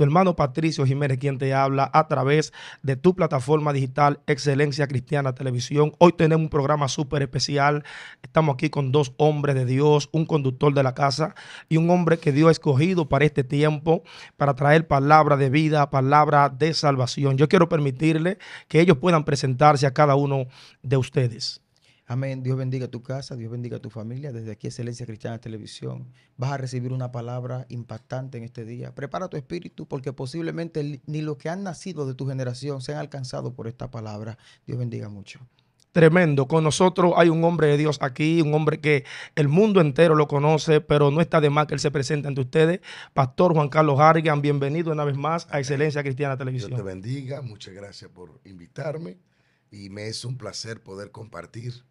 tu hermano Patricio Jiménez, quien te habla a través de tu plataforma digital Excelencia Cristiana Televisión. Hoy tenemos un programa súper especial. Estamos aquí con dos hombres de Dios, un conductor de la casa y un hombre que Dios ha escogido para este tiempo, para traer palabra de vida, palabra de salvación. Yo quiero permitirle que ellos puedan presentarse a cada uno de ustedes. Amén. Dios bendiga tu casa, Dios bendiga tu familia. Desde aquí, Excelencia Cristiana Televisión, vas a recibir una palabra impactante en este día. Prepara tu espíritu porque posiblemente ni los que han nacido de tu generación se han alcanzado por esta palabra. Dios bendiga mucho. Tremendo. Con nosotros hay un hombre de Dios aquí, un hombre que el mundo entero lo conoce, pero no está de más que él se presente ante ustedes. Pastor Juan Carlos Hargan, bienvenido una vez más a Excelencia Cristiana Televisión. Dios te bendiga, muchas gracias por invitarme y me es un placer poder compartir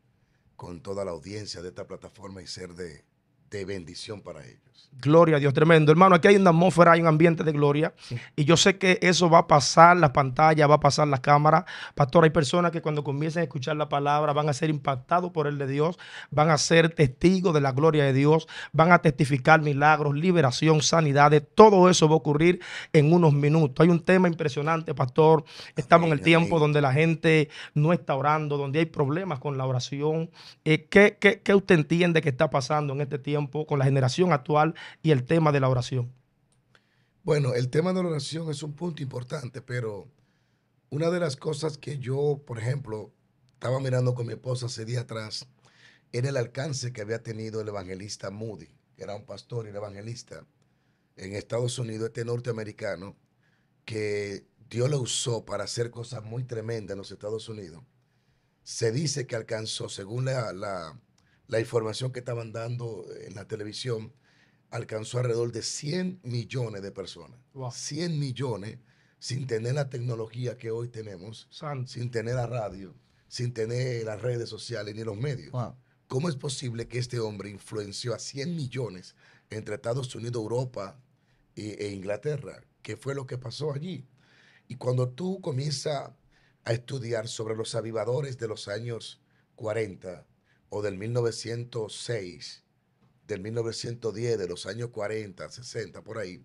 con toda la audiencia de esta plataforma y ser de, de bendición para ellos. Gloria a Dios, tremendo. Hermano, aquí hay una atmósfera, hay un ambiente de gloria. Y yo sé que eso va a pasar La pantalla, va a pasar las cámaras. Pastor, hay personas que cuando comiencen a escuchar la palabra van a ser impactados por el de Dios, van a ser testigos de la gloria de Dios, van a testificar milagros, liberación, sanidad Todo eso va a ocurrir en unos minutos. Hay un tema impresionante, pastor. Estamos en el tiempo donde la gente no está orando, donde hay problemas con la oración. Eh, qué usted entiende que está pasando en este tiempo con la generación actual? y el tema de la oración. Bueno, el tema de la oración es un punto importante, pero una de las cosas que yo, por ejemplo, estaba mirando con mi esposa hace días atrás, era el alcance que había tenido el evangelista Moody, que era un pastor y evangelista en Estados Unidos, este norteamericano, que Dios lo usó para hacer cosas muy tremendas en los Estados Unidos. Se dice que alcanzó, según la, la información que estaban dando en la televisión, alcanzó alrededor de 100 millones de personas. 100 millones sin tener la tecnología que hoy tenemos, sin tener la radio, sin tener las redes sociales ni los medios. ¿Cómo es posible que este hombre influenció a 100 millones entre Estados Unidos, Europa e, e Inglaterra? ¿Qué fue lo que pasó allí? Y cuando tú comienzas a estudiar sobre los avivadores de los años 40 o del 1906, del 1910, de los años 40, 60, por ahí,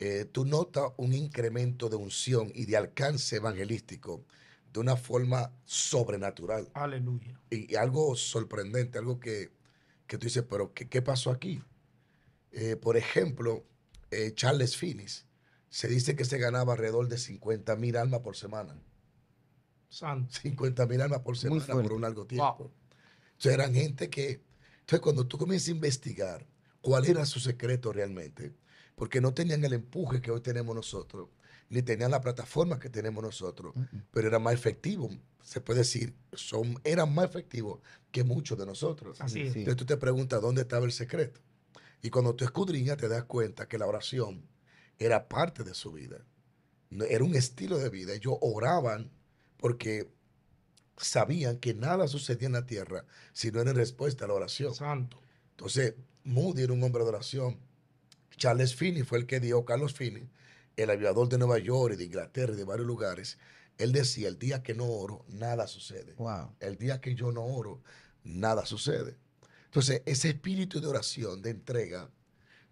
eh, tú notas un incremento de unción y de alcance evangelístico de una forma sobrenatural. Aleluya. Y, algo sorprendente, algo que, tú dices, pero ¿qué, pasó aquí? Eh, por ejemplo, eh, Charles Finis, se dice que se ganaba alrededor de 50 mil almas por semana. Santo. 50 mil almas por semana por un largo tiempo. eran gente que entonces, cuando tú comienzas a investigar cuál era su secreto realmente, porque no tenían el empuje que hoy tenemos nosotros, ni tenían la plataforma que tenemos nosotros, pero era más efectivo, se puede decir, son, eran más efectivos que muchos de nosotros. Entonces tú te preguntas dónde estaba el secreto. Y cuando tú escudriñas te das cuenta que la oración era parte de su vida, era un estilo de vida. Ellos oraban porque sabían que nada sucedía en la tierra si no era en respuesta a la oración. Santo. Entonces, Moody era un hombre de oración. Charles Finney fue el que dio, Carlos Finney, el aviador de Nueva York y de Inglaterra y de varios lugares. Él decía, el día que no oro, nada sucede. El día que yo no oro, nada sucede. Entonces, ese espíritu de oración, de entrega,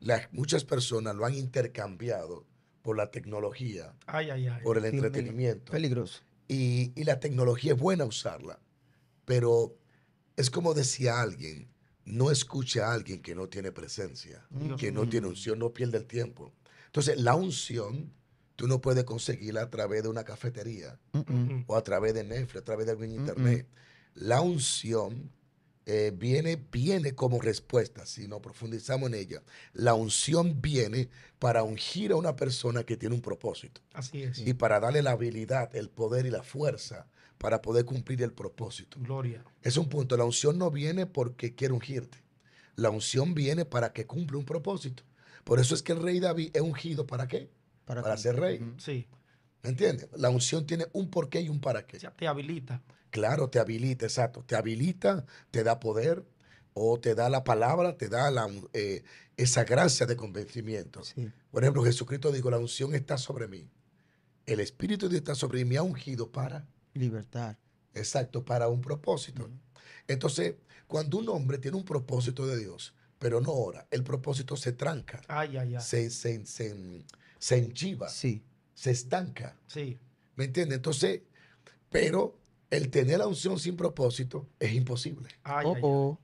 las, muchas personas lo han intercambiado por la tecnología, por el entretenimiento. Peligroso. Y, la tecnología es buena usarla, pero es como decía alguien, no escucha a alguien que no tiene presencia, que no tiene unción, no pierde el tiempo. Entonces, la unción tú no puedes conseguirla a través de una cafetería o a través de Netflix, a través de algún internet. La unción eh, viene, viene como respuesta, si no profundizamos en ella. La unción viene para ungir a una persona que tiene un propósito. Así es. Y para darle la habilidad, el poder y la fuerza para poder cumplir el propósito. Gloria. Es un punto. La unción no viene porque quiere ungirte. La unción viene para que cumpla un propósito. Por eso es que el rey David es ungido para qué? Para, ser rey. Sí. ¿Me entiendes? La unción tiene un porqué y un para qué. Ya te habilita. Claro, te habilita, exacto. Te habilita, te da poder o te da la palabra, te da la, eh, esa gracia de convencimiento. Por ejemplo, Jesucristo dijo, la unción está sobre mí. El Espíritu de Dios está sobre mí, me ha ungido para... Libertad. Exacto, para un propósito. Entonces, cuando un hombre tiene un propósito de Dios, pero no ora, el propósito se tranca. Ay, ay, ay. Se, se, se enchiva. Sí. Se estanca. Sí. ¿Me entiendes? Entonces, pero el tener la unción sin propósito es imposible.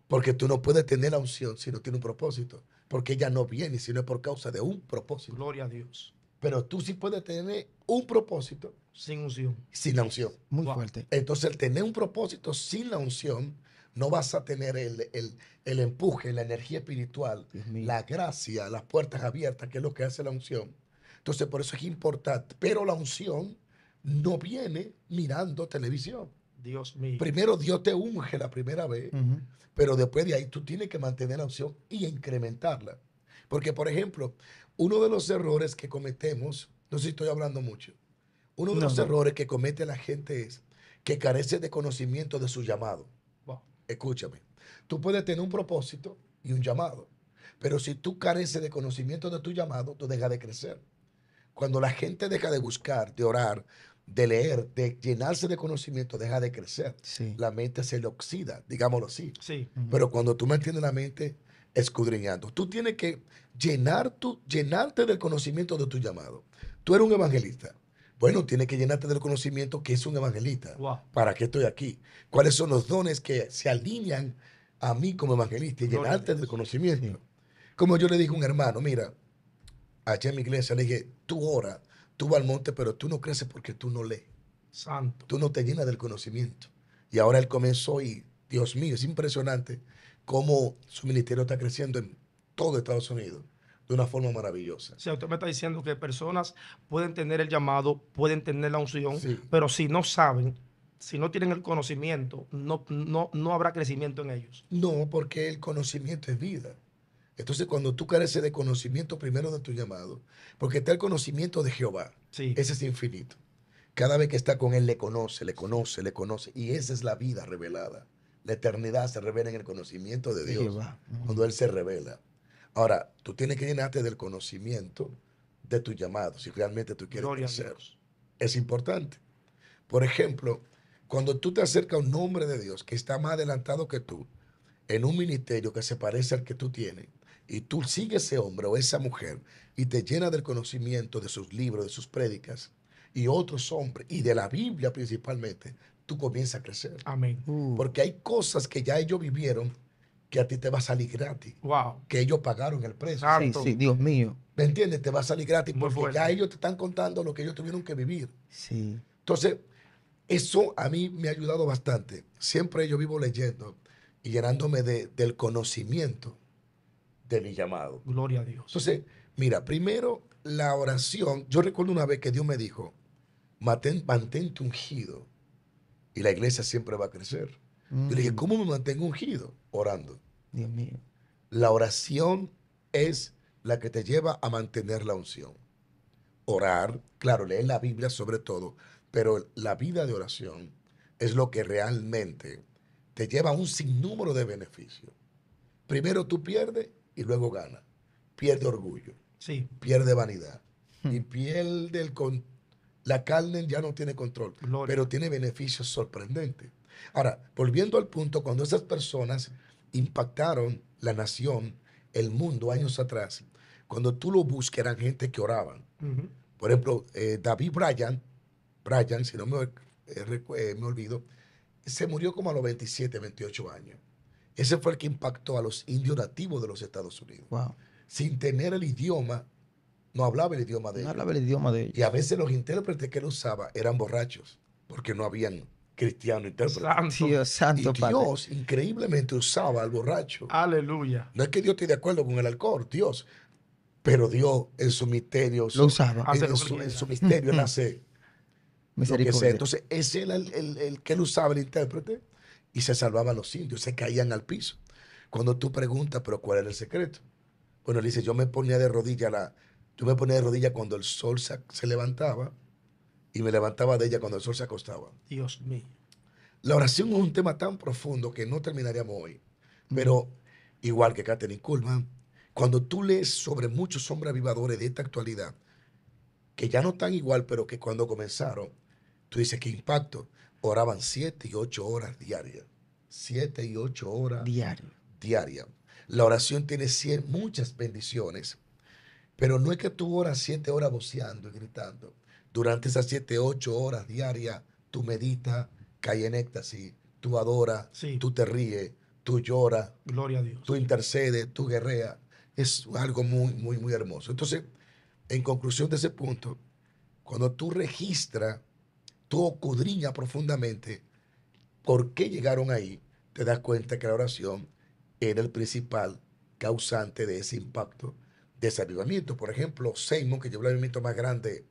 Porque tú no puedes tener la unción si no tiene un propósito. Porque ella no viene, si no es por causa de un propósito. Gloria a Dios. Pero tú sí puedes tener un propósito. Sin unción. Sin la unción. Muy fuerte. Entonces, el tener un propósito sin la unción, no vas a tener el, el empuje, la energía espiritual, la gracia, las puertas abiertas, que es lo que hace la unción. Entonces, por eso es importante. Pero la unción no viene mirando televisión. Dios mío. Primero Dios te unge la primera vez, pero después de ahí tú tienes que mantener la opción y incrementarla. Porque, por ejemplo, uno de los errores que cometemos, no sé si estoy hablando mucho, uno de los errores que comete la gente es que carece de conocimiento de su llamado. Escúchame, tú puedes tener un propósito y un llamado, pero si tú careces de conocimiento de tu llamado, tú dejas de crecer. Cuando la gente deja de buscar, de orar, de leer, de llenarse de conocimiento, deja de crecer. La mente se le oxida, digámoslo así. Sí. Pero cuando tú mantienes la mente escudriñando, tú tienes que llenar tu, llenarte del conocimiento de tu llamado. Tú eres un evangelista. Bueno, tienes que llenarte del conocimiento que es un evangelista. ¿Para qué estoy aquí? ¿Cuáles son los dones que se alinean a mí como evangelista? Y llenarte del conocimiento. Como yo le dije a un hermano, mira, allá en mi iglesia le dije, tú ora Tú al monte, pero tú no creces porque tú no lees. Santo. Tú no te llenas del conocimiento. Y ahora él comenzó y, Dios mío, es impresionante cómo su ministerio está creciendo en todo Estados Unidos de una forma maravillosa. O sea, usted me está diciendo que personas pueden tener el llamado, pueden tener la unción, pero si no saben, si no tienen el conocimiento, no, no, no habrá crecimiento en ellos. No, porque el conocimiento es vida. Entonces, cuando tú careces de conocimiento primero de tu llamado, porque está el conocimiento de Jehová, ese es infinito. Cada vez que está con Él le conoce, le conoce, le conoce. Y esa es la vida revelada. La eternidad se revela en el conocimiento de Dios, cuando Él se revela. Ahora, tú tienes que llenarte del conocimiento de tu llamado, si realmente tú quieres crecer. Es importante. Por ejemplo, cuando tú te acercas a un hombre de Dios que está más adelantado que tú, en un ministerio que se parece al que tú tienes, y tú sigues ese hombre o esa mujer y te llena del conocimiento de sus libros, de sus prédicas y otros hombres y de la Biblia principalmente, tú comienzas a crecer. Amén. Uh. Porque hay cosas que ya ellos vivieron que a ti te va a salir gratis. Wow. Que ellos pagaron el precio. Sí, sí, Dios mío. ¿Me entiendes? Te va a salir gratis porque ya ellos te están contando lo que ellos tuvieron que vivir. Sí. Entonces, eso a mí me ha ayudado bastante. Siempre yo vivo leyendo y llenándome del conocimiento de mi llamado. Gloria a Dios. Entonces, mira, primero la oración. Yo recuerdo una vez que Dios me dijo, mantén, mantente ungido y la iglesia siempre va a crecer. Yo le dije, mm. ¿cómo me mantengo ungido? Orando. Dios mío. La oración es la que te lleva a mantener la unción. Orar, claro, leer la Biblia sobre todo, pero la vida de oración es lo que realmente te lleva a un sinnúmero de beneficios. Primero tú pierdes y luego gana. Pierde orgullo, pierde vanidad hmm. y pierde el con la carne ya no tiene control, pero tiene beneficios sorprendentes. Ahora, volviendo al punto, cuando esas personas impactaron la nación, el mundo años atrás, cuando tú lo buscas eran gente que oraban. Por ejemplo, eh, David Bryan, Bryan, si no me, eh, eh, me olvido, se murió como a los 27, 28 años. Ese fue el que impactó a los indios nativos de los Estados Unidos. Sin tener el idioma, no hablaba el idioma de no hablaba el idioma de ellos. Y a veces los intérpretes que él usaba eran borrachos, porque no habían cristiano intérprete. Santo. Dios, santo y Dios increíblemente usaba al borracho. Aleluya. No es que Dios esté de acuerdo con el alcohol, Dios. Pero Dios en su misterio. Lo usaba. En, su, misterio nace. Misericordia. Entonces, ese el que él usaba, el intérprete y se salvaban los indios, se caían al piso. Cuando tú preguntas, pero ¿cuál era el secreto? Bueno, él dice, yo me ponía de rodilla, me ponía rodilla cuando el sol se, levantaba y me levantaba de ella cuando el sol se acostaba. Dios mío. La oración es un tema tan profundo que no terminaríamos hoy. Mm. Pero igual que Catherine Kuhlman, cuando tú lees sobre muchos hombres avivadores de esta actualidad, que ya no están igual, pero que cuando comenzaron, tú dices, qué impacto oraban siete y ocho horas diarias. Siete y ocho horas diaria diarias. La oración tiene muchas bendiciones, pero no es que tú oras siete horas boceando y gritando. Durante esas siete, ocho horas diarias, tú meditas, caes en éxtasis, tú adoras, tú te ríes, tú lloras. Gloria Tú intercedes, tú guerreas. Es algo muy, muy, muy hermoso. Entonces, en conclusión de ese punto, cuando tú registras tú escudriñas profundamente por qué llegaron ahí, te das cuenta que la oración era el principal causante de ese impacto, de ese avivamiento. Por ejemplo, Seymour, que llevó el avivamiento más grande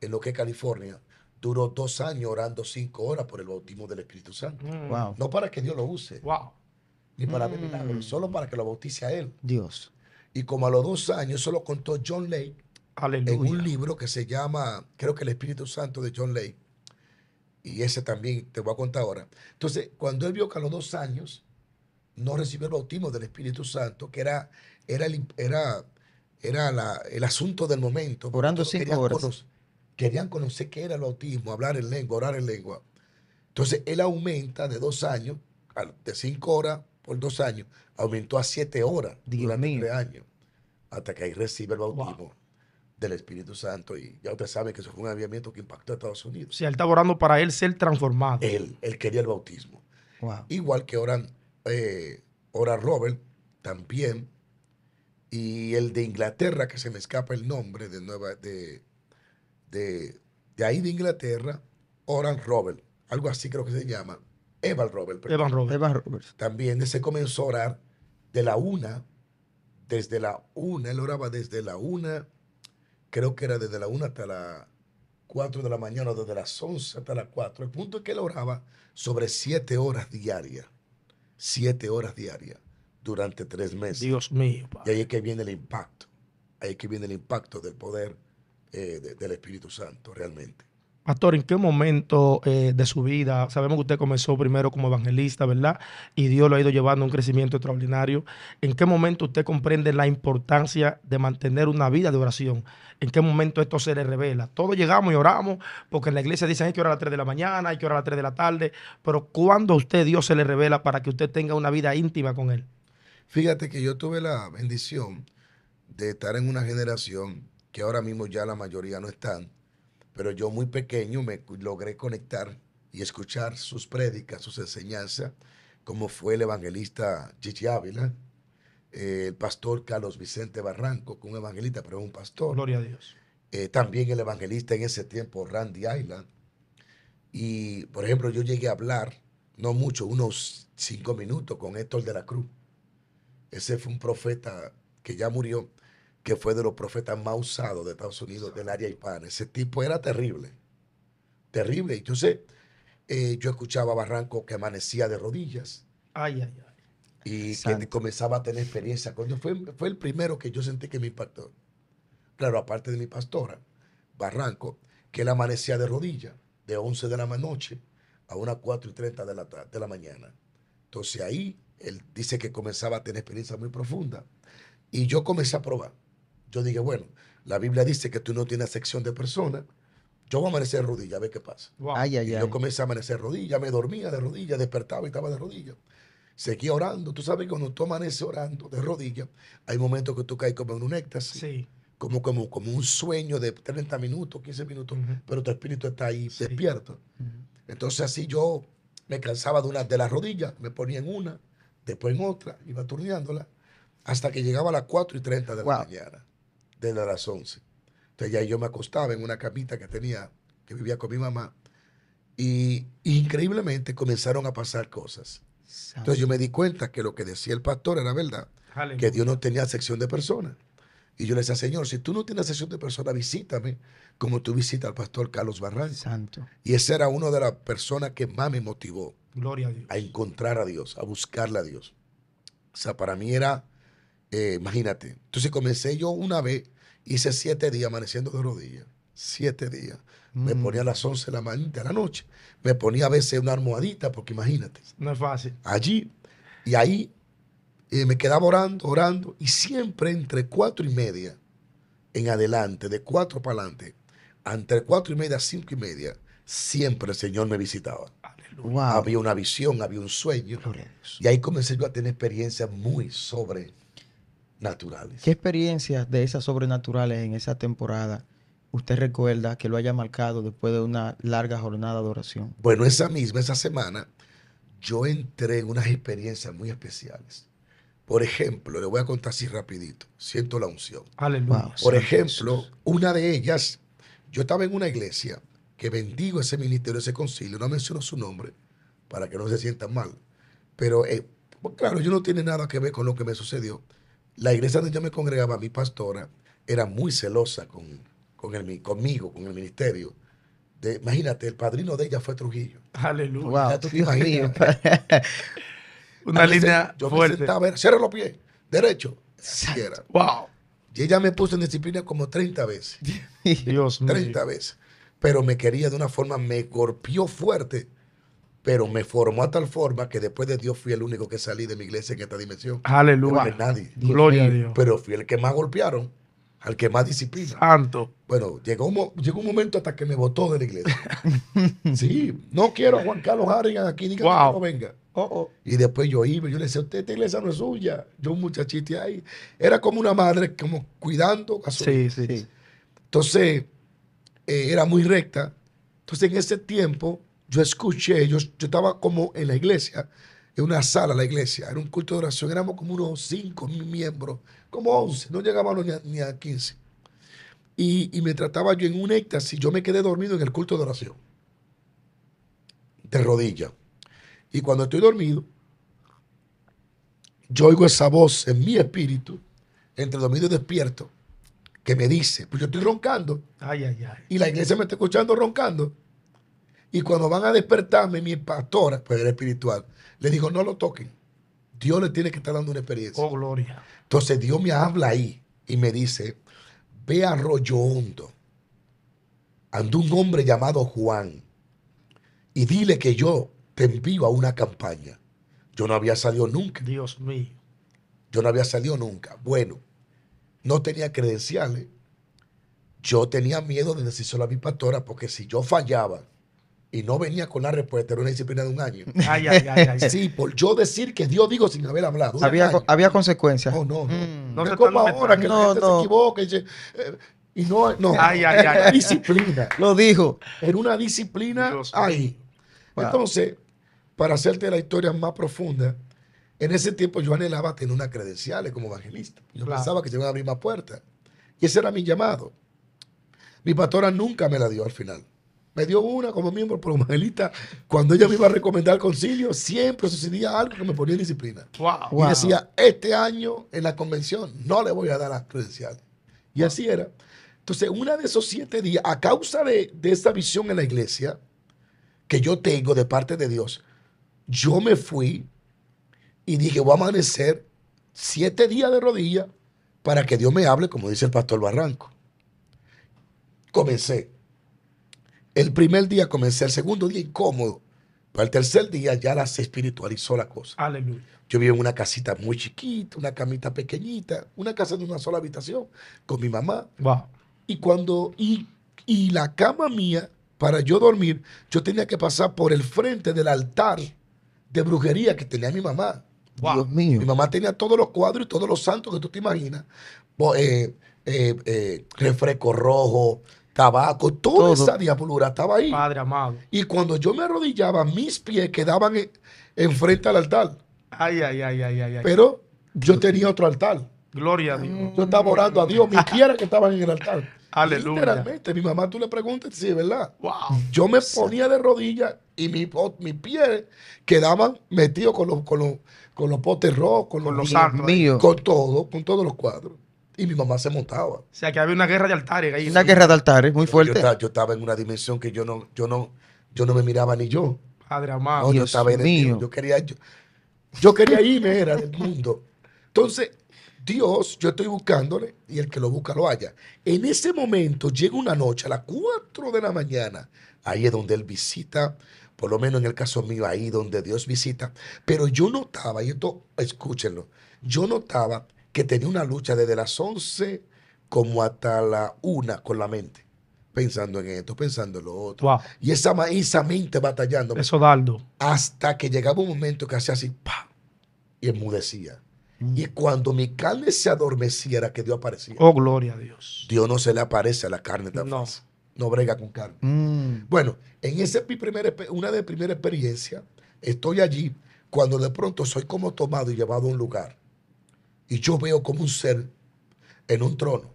en lo que es California, duró dos años orando cinco horas por el bautismo del Espíritu Santo. Mm. Wow. No para que Dios lo use. Wow. Ni para mm. solo para que lo bautice a él. Dios. Y como a los dos años, eso lo contó John Lake en un libro que se llama, creo que el Espíritu Santo de John Lake y ese también te voy a contar ahora. Entonces, cuando él vio que a los dos años no recibió el bautismo del Espíritu Santo, que era, era, el, era, era el asunto del momento. Orando cinco querían horas. Conocer, querían conocer qué era el bautismo, hablar en lengua, orar en lengua. Entonces, él aumenta de dos años, de cinco horas por dos años, aumentó a siete horas durante tres años, hasta que ahí recibe el bautismo del Espíritu Santo. Y ya usted sabe que eso fue un aviamiento que impactó a Estados Unidos. Sí, él estaba orando para él ser transformado. Él, él quería el bautismo. Igual que oran, eh, Robert también. Y el de Inglaterra, que se me escapa el nombre de Nueva, de, de, ahí de Inglaterra, oran Robert. Algo así creo que se llama. Evan Robert. Evan Robert. También se comenzó a orar de la una, desde la una, él oraba desde la una creo que era desde la 1 hasta la 4 de la mañana, desde las 11 hasta las 4. El punto es que él oraba sobre 7 horas diarias, 7 horas diarias durante 3 meses. Dios mío. Padre. Y ahí es que viene el impacto, ahí es que viene el impacto del poder eh, del Espíritu Santo realmente. Pastor, ¿en qué momento eh, de su vida? Sabemos que usted comenzó primero como evangelista, ¿verdad? Y Dios lo ha ido llevando a un crecimiento extraordinario. ¿En qué momento usted comprende la importancia de mantener una vida de oración? ¿En qué momento esto se le revela? Todos llegamos y oramos, porque en la iglesia dicen hay que orar a las 3 de la mañana, hay que orar a las 3 de la tarde, pero ¿cuándo a usted Dios se le revela para que usted tenga una vida íntima con Él? Fíjate que yo tuve la bendición de estar en una generación que ahora mismo ya la mayoría no están pero yo muy pequeño me logré conectar y escuchar sus prédicas, sus enseñanzas, como fue el evangelista Gigi Ávila, eh, el pastor Carlos Vicente Barranco, que un evangelista, pero es un pastor. Gloria a Dios. Eh, también el evangelista en ese tiempo, Randy Island. Y, por ejemplo, yo llegué a hablar, no mucho, unos cinco minutos con Héctor de la Cruz. Ese fue un profeta que ya murió, que fue de los profetas más usados de Estados Unidos, del área hispana. Ese tipo era terrible, terrible. Y Entonces, sé, eh, yo escuchaba a Barranco que amanecía de rodillas. Ay, ay, ay. Y que comenzaba a tener experiencia. fue, fue el primero que yo sentí que mi pastor, Claro, aparte de mi pastora, Barranco, que él amanecía de rodillas de 11 de la noche a unas 4 y 30 de la, de la mañana. Entonces ahí él dice que comenzaba a tener experiencia muy profunda. Y yo comencé a probar. Yo dije, bueno, la Biblia dice que tú no tienes sección de personas. Yo voy a amanecer de rodillas, a ver qué pasa. y yo comencé a amanecer de rodillas, me dormía de rodillas, despertaba y estaba de rodillas. Seguí orando. Tú sabes que cuando tú amaneces orando de rodillas, hay momentos que tú caes como en un éxtasis. Sí. Como, como, como un sueño de 30 minutos, 15 minutos, pero tu espíritu está ahí despierto. Entonces así yo me cansaba de una de las rodillas, me ponía en una, después en otra, iba turneándola, hasta que llegaba a las 4 y 30 de la mañana desde las 11. Entonces ya yo me acostaba en una camita que tenía, que vivía con mi mamá, y increíblemente comenzaron a pasar cosas. Entonces yo me di cuenta que lo que decía el pastor era verdad, que Dios no tenía sección de personas. Y yo le decía, Señor, si tú no tienes sección de personas, visítame, como tú visitas al pastor Carlos Barran Santo. Y esa era una de las personas que más me motivó. Gloria a A encontrar a Dios, a buscarle a Dios. O sea, para mí era eh, imagínate. Entonces comencé yo una vez, hice siete días amaneciendo de rodillas. Siete días. Me mm. ponía a las once de la, mañana, de la noche. Me ponía a veces una almohadita, porque imagínate. No es fácil. Allí. Y ahí eh, me quedaba orando, orando. Y siempre entre cuatro y media en adelante, de cuatro para adelante, entre cuatro y media, cinco y media, siempre el Señor me visitaba. Había una visión, había un sueño. Y ahí comencé yo a tener experiencias muy sobre naturales. ¿Qué experiencias de esas sobrenaturales en esa temporada usted recuerda que lo haya marcado después de una larga jornada de oración? Bueno, esa misma, esa semana, yo entré en unas experiencias muy especiales. Por ejemplo, le voy a contar así rapidito, siento la unción. Aleluya. Por ejemplo, una de ellas, yo estaba en una iglesia que bendigo ese ministerio, ese concilio, no menciono su nombre para que no se sientan mal, pero eh, pues claro, yo no tiene nada que ver con lo que me sucedió, la iglesia donde yo me congregaba, mi pastora, era muy celosa con, conmigo, con el ministerio. De, imagínate, el padrino de ella fue Trujillo. Aleluya. Wow, Una línea yo Me sentaba, cierra los pies, derecho. Cierra. Wow. Y ella me puso en disciplina como 30 veces. Dios 30 veces. Pero me quería de una forma, me golpeó fuerte pero me formó a tal forma que después de Dios fui el único que salí de mi iglesia en esta dimensión. Aleluya. No nadie. Gloria a Dios. Pero fui el que más golpearon, al que más disciplina. Santo. Bueno, llegó un, llegó un momento hasta que me botó de la iglesia. sí, no quiero a Juan Carlos Harrigan aquí, ni no venga. Oh, oh. Y después yo iba, yo le decía, usted, esta iglesia no es suya. Yo un muchachito ahí. Era como una madre, como cuidando a su Sí, sí. Entonces, eh, era muy recta. Entonces, en ese tiempo yo escuché, yo, estaba como en la iglesia, en una sala la iglesia, era un culto de oración, éramos como unos 5 miembros, como 11, no llegábamos ni a, 15. Y, me trataba yo en un éxtasis, yo me quedé dormido en el culto de oración, de rodilla. Y cuando estoy dormido, yo oigo esa voz en mi espíritu, entre dormido y despierto, que me dice, pues yo estoy roncando. Ay, ay, ay. Y la iglesia me está escuchando roncando. Y cuando van a despertarme, mi pastora, pues era espiritual, le dijo, no lo toquen. Dios le tiene que estar dando una experiencia. Oh, gloria. Entonces Dios me habla ahí y me dice, ve a Arroyo Hondo. Andó un hombre llamado Juan y dile que yo te envío a una campaña. Yo no había salido nunca. Dios mío. Yo no había salido nunca. Bueno, no tenía credenciales. Yo tenía miedo de solo a mi pastora porque si yo fallaba, y no venía con la respuesta, era una disciplina de un año. Ay, ay, ay, sí, por yo decir que Dios dijo sin haber hablado. Había, había consecuencias. Oh, no, no. No, mm. no, como ahora que se eh, y, no, no. Ay, disciplina. Lo dijo. Era una disciplina ahí. Entonces, para hacerte la historia más profunda, en ese tiempo yo anhelaba tener una credencial como evangelista. Yo pensaba que se iban a abrir más puertas. Y ese era mi llamado. Mi pastora nunca me la dio al final me dio una como miembro por Cuando ella me iba a recomendar el concilio, siempre sucedía algo que me ponía en disciplina. y decía, este año en la convención no le voy a dar las credenciales. Y así era. Entonces, una de esos siete días, a causa de, de esa visión en la iglesia que yo tengo de parte de Dios, yo me fui y dije, voy a amanecer siete días de rodilla para que Dios me hable, como dice el pastor Barranco. Comencé el primer día comencé, el segundo día incómodo, para el tercer día ya la, se espiritualizó la cosa. Yo vivía en una casita muy chiquita, una camita pequeñita, una casa de una sola habitación con mi mamá. Wow. Y cuando, y, la cama mía, para yo dormir, yo tenía que pasar por el frente del altar de brujería que tenía mi mamá. Dios mío. Mi mamá tenía todos los cuadros y todos los santos que tú te imaginas. Eh, eh, eh, refresco rojo, tabaco, toda esa diablura estaba ahí. Padre amado. Y cuando yo me arrodillaba, mis pies quedaban enfrente al altar. Ay, ay, ay, ay, ay. Pero yo tenía otro altar. Gloria a Dios. Yo estaba orando a Dios, mis pies que estaban en el altar. Aleluya. Literalmente, mi mamá tú le preguntas, sí, ¿verdad? Wow. Yo me ponía de rodillas y mis mi pies quedaban metidos con los, con los, con potes rojos, con, los santos, con todo, con todos los cuadros. Y mi mamá se montaba. O sea, que había una guerra de altares ahí. Una guerra de altares muy fuerte. Yo estaba, en una dimensión que yo no, yo no, yo no me miraba ni yo. Padre amado. yo estaba en Yo quería, yo, yo quería irme, era del mundo. Entonces, Dios, yo estoy buscándole y el que lo busca lo halla. En ese momento llega una noche a las 4 de la mañana. Ahí es donde él visita, por lo menos en el caso mío, ahí donde Dios visita. Pero yo notaba, y esto escúchenlo, yo notaba que tenía una lucha desde las 11 como hasta la 1 con la mente. Pensando en esto, pensando en lo otro. Y esa, esa mente batallando. Eso dardo. Hasta que llegaba un momento que hacía así, ¡pa! Y enmudecía. Mm. Y cuando mi carne se adormeciera que Dios aparecía. Oh, gloria a Dios. Dios no se le aparece a la carne tan no. No brega con carne. Mm. Bueno, en esa primera, una de primera experiencia, estoy allí cuando de pronto soy como tomado y llevado a un lugar y yo veo como un ser en un trono.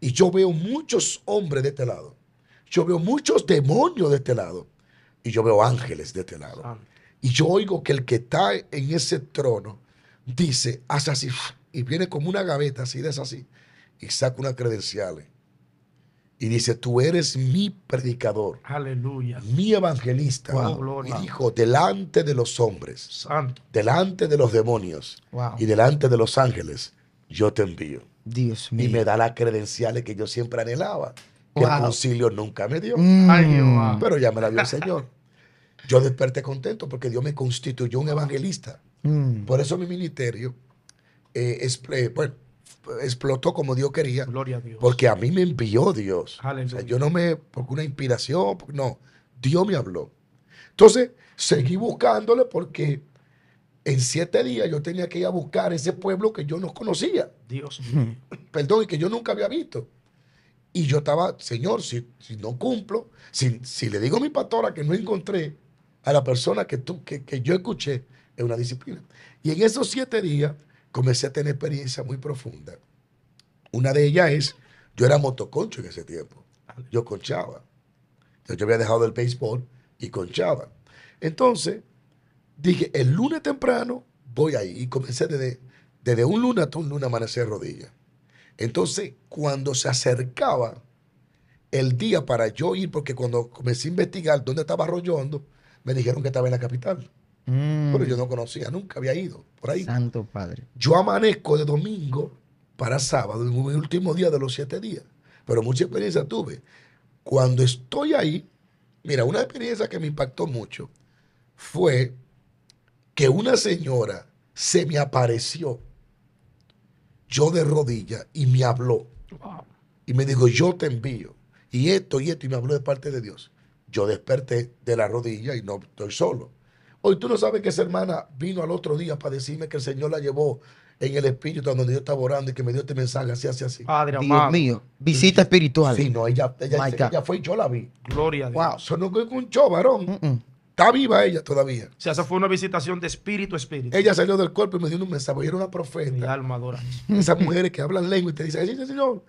Y yo veo muchos hombres de este lado. Yo veo muchos demonios de este lado. Y yo veo ángeles de este lado. Y yo oigo que el que está en ese trono dice, hace así, y viene como una gaveta así, de así, y saca unas credenciales y dice, tú eres mi predicador. Aleluya. Mi evangelista. y dijo, delante de los hombres. Santo. Delante de los demonios. Wow. Y delante de los ángeles, yo te envío. Dios mío. Y me da las credenciales que yo siempre anhelaba. Que el concilio nunca me dio. Mm. Pero ya me la dio el Señor. Yo desperté contento porque Dios me constituyó un evangelista. Mm. Por eso mi ministerio eh, es, eh, bueno, explotó como Dios quería. Gloria Porque a mí me envió Dios. yo no me, porque una inspiración, no, Dios me habló. Entonces, seguí buscándole porque en siete días yo tenía que ir a buscar ese pueblo que yo no conocía. Dios Perdón, y que yo nunca había visto. Y yo estaba, Señor, si, no cumplo, si, le digo a mi pastora que no encontré a la persona que, tú, que, que yo escuché, es una disciplina. Y en esos siete días comencé a tener experiencias muy profundas. Una de ellas es, yo era motoconcho en ese tiempo. Yo conchaba. yo había dejado el béisbol y conchaba. Entonces, dije, el lunes temprano voy ahí. Y comencé desde, desde un lunes hasta un lunes amanecer rodillas. Entonces, cuando se acercaba el día para yo ir, porque cuando comencé a investigar dónde estaba Arroyondo, me dijeron que estaba en la capital. Mm. Pero yo no conocía, nunca había ido por ahí. Santo Padre. Yo amanezco de domingo para sábado, en el último día de los siete días. Pero mucha experiencia tuve. Cuando estoy ahí, mira, una experiencia que me impactó mucho fue que una señora se me apareció, yo de rodilla y me habló. Y me dijo, yo te envío. Y esto, y esto, y me habló de parte de Dios. Yo desperté de la rodilla y no estoy solo. Hoy tú no sabes que esa hermana vino al otro día para decirme que el Señor la llevó en el espíritu donde dios estaba orando y que me dio este mensaje así, así, así. Padre, Dios mío, visita espiritual. Sí, no, ella, fue y yo la vi. Gloria a Dios. Wow, eso no un show, varón. Mm, mm. Está viva ella todavía. O sea, esa fue una visitación de espíritu a espíritu. Ella salió del cuerpo y me dio un mensaje. era una profeta. Mi alma adora. Esas mujeres que hablan lengua y te dicen, sí, sí, señor.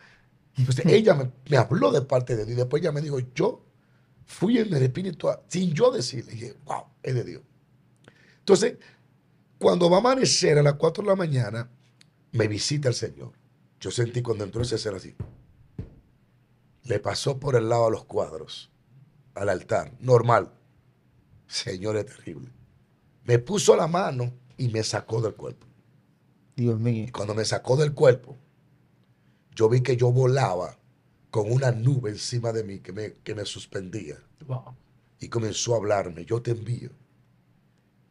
Entonces mm. ella me, habló de parte de Dios y después ella me dijo, yo fui en el espíritu sin yo decirle. dije, wow, es de Dios. Entonces, cuando va a amanecer a las 4 de la mañana, me visita el Señor. Yo sentí cuando entró ese ser así. Le pasó por el lado a los cuadros, al altar, normal. Señor, es terrible. Me puso la mano y me sacó del cuerpo. Dios mío. cuando me sacó del cuerpo, yo vi que yo volaba con una nube encima de mí que me, que me suspendía. Y comenzó a hablarme, yo te envío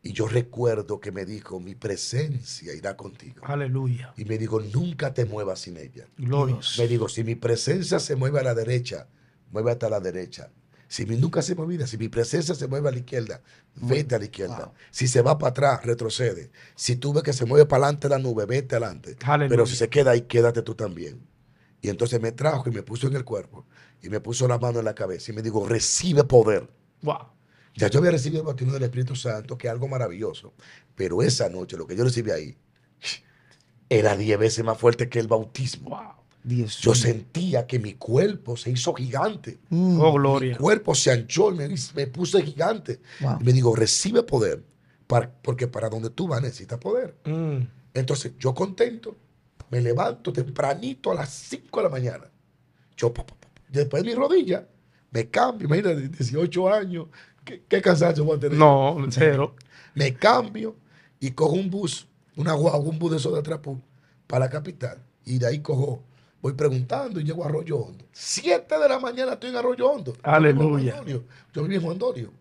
y yo recuerdo que me dijo, mi presencia irá contigo. Aleluya. Y me dijo, nunca te muevas sin ella. Gloria. Me dijo, si mi presencia se mueve a la derecha, mueve hasta la derecha. Si mi nunca se movida, si mi presencia se mueve a la izquierda, vete a la izquierda. Si se va para atrás, retrocede. Si tú ves que se mueve para adelante la nube, vete adelante. Pero si se queda ahí, quédate tú también. Y entonces me trajo y me puso en el cuerpo y me puso la mano en la cabeza y me dijo, recibe poder. Wow. Ya yo había recibido el bautismo del Espíritu Santo, que es algo maravilloso, pero esa noche lo que yo recibí ahí era diez veces más fuerte que el bautismo. Wow. yo sentía que mi cuerpo se hizo gigante. Mm. Oh, gloria. Mi cuerpo se anchó y me, puse gigante. Y me digo, recibe poder, para, porque para donde tú vas necesitas poder. Mm. Entonces, yo contento, me levanto tempranito a las 5 de la mañana. Yo, después de mi rodilla, me cambio, imagínate, 18 años, ¿Qué, cansancio voy a tener? No, cero. Me cambio y cojo un bus, una un bus de esos de Atrapú para la capital. Y de ahí cojo, voy preguntando y llego a Arroyo Hondo. Siete de la mañana estoy en Arroyo Hondo. Aleluya. Yo vivo en Juan Dorio.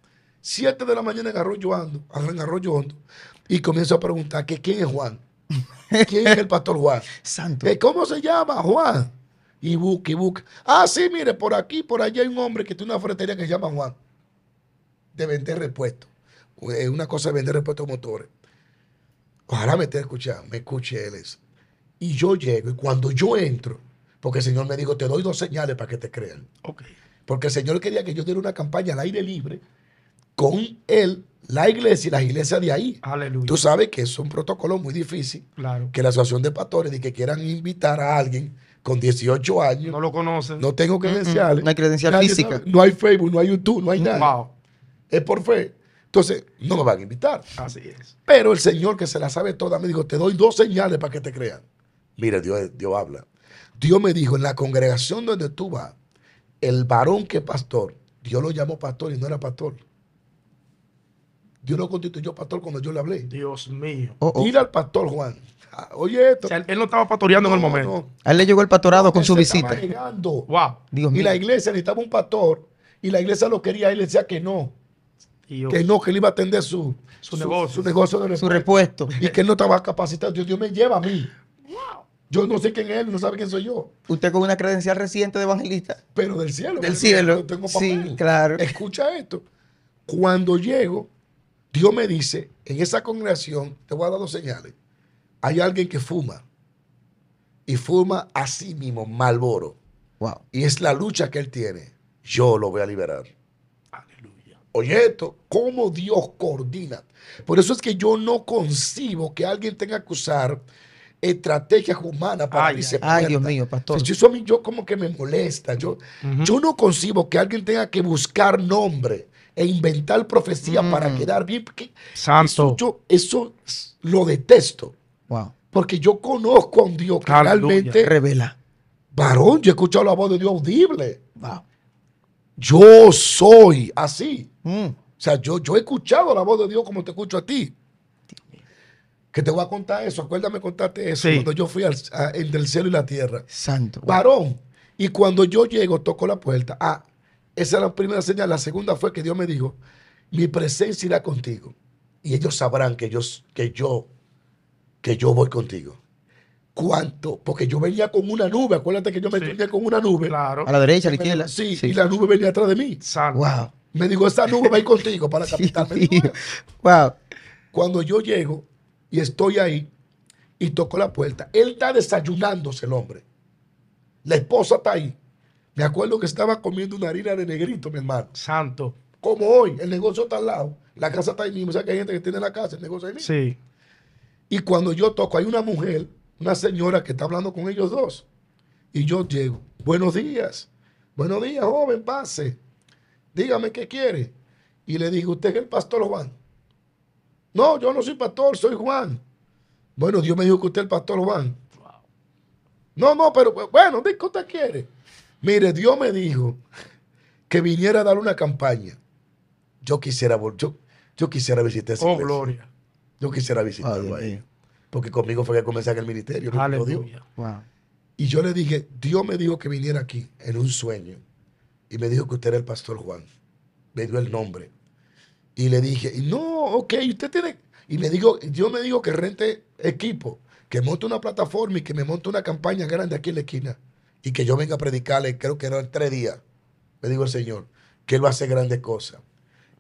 Siete de la mañana en Arroyo Hondo, ah, en Arroyo Hondo. Y comienzo a preguntar ¿qué quién es Juan. ¿Quién es el pastor Juan? Santo. ¿Cómo se llama Juan? Y busca, y busca. Ah, sí, mire, por aquí, por allá hay un hombre que tiene una ferretería que se llama Juan de vender repuestos. Es una cosa de vender repuestos motores. Ojalá me esté escuchando, me escuché él eso. Y yo llego, y cuando yo entro, porque el Señor me dijo, te doy dos señales para que te crean. Porque el Señor quería que yo diera una campaña al aire libre con él, la iglesia y las iglesias de ahí. Tú sabes que es un protocolo muy difícil. Claro. Que la asociación de pastores y que quieran invitar a alguien con 18 años. No lo conocen. No tengo credenciales. No hay credencial física. No hay Facebook, no hay YouTube, no hay nada es por fe. Entonces, no lo van a invitar. Así es. Pero el Señor que se la sabe toda me dijo, te doy dos señales para que te crean. Mira, Dios, Dios habla. Dios me dijo, en la congregación donde tú vas, el varón que es pastor, Dios lo llamó pastor y no era pastor. Dios lo constituyó pastor cuando yo le hablé. Dios mío. Mira oh, oh. al pastor Juan. Ah, oye, esto. él no estaba pastoreando en el momento. A él le llegó el pastorado con su visita. y la iglesia necesitaba un pastor y la iglesia lo quería. Él decía que no. Que no, que él iba a atender su, negocio, su, negocio de repuesto, su repuesto. Y que él no estaba capacitado. Dios, me lleva a mí. Yo no sé quién es él, no sabe quién soy yo. Usted con una credencial reciente de evangelista. Pero del cielo. Del cielo. tengo Sí, claro. Escucha esto. Cuando llego, Dios me dice, en esa congregación, te voy a dar dos señales. Hay alguien que fuma. Y fuma a sí mismo, Malboro. Y es la lucha que él tiene. Yo lo voy a liberar. Oye esto, cómo Dios coordina. Por eso es que yo no concibo que alguien tenga que usar estrategias humanas para ay, Ay, Dios mío, pastor. eso a mí yo como que me molesta. Yo, yo no concibo que alguien tenga que buscar nombre e inventar profecía para mm. quedar bien. Santo. Eso, yo eso lo detesto. Wow. Porque yo conozco a un Dios que realmente revela. Varón, yo he escuchado la voz de Dios audible. Wow yo soy así. Mm. O sea, yo, yo he escuchado la voz de Dios como te escucho a ti. Que te voy a contar eso, acuérdame contarte eso, cuando yo fui al el del cielo y la tierra. Santo. Varón. Y cuando yo llego, toco la puerta. Ah, esa es la primera señal. La segunda fue que Dios me dijo, mi presencia irá contigo. Y ellos sabrán que que yo, que yo voy contigo cuánto, porque yo venía con una nube, acuérdate que yo me con una nube. Claro. A la derecha, a la izquierda. Sí, y la nube venía atrás de mí. Wow. Me dijo, esa nube va a ir contigo para captarme wow. Cuando yo llego y estoy ahí y toco la puerta, él está desayunándose el hombre. La esposa está ahí. Me acuerdo que estaba comiendo una harina de negrito, mi hermano. Santo. Como hoy, el negocio está al lado, la casa está ahí mismo. O sea que hay gente que tiene la casa, el negocio ahí Sí. Y cuando yo toco, hay una mujer una señora que está hablando con ellos dos. Y yo llego, buenos días, buenos días, joven, pase, dígame qué quiere. Y le digo, ¿usted es el pastor Juan? No, yo no soy pastor, soy Juan. Bueno, Dios me dijo que usted es el pastor Juan. No, no, pero bueno, ¿qué usted quiere? Mire, Dios me dijo que viniera a dar una campaña. Yo quisiera, yo, yo quisiera visitar Oh, gloria. Yo quisiera visitarlo ahí porque conmigo fue que comencé el ministerio. Y yo le dije, Dios me dijo que viniera aquí en un sueño. Y me dijo que usted era el pastor Juan. Me dio el nombre. Y le dije, no, ok, usted tiene... Y me digo, Dios me dijo que rente equipo, que monte una plataforma y que me monte una campaña grande aquí en la esquina. Y que yo venga a predicarle, creo que eran tres días. Me digo el Señor, que Él va a hacer grandes cosas.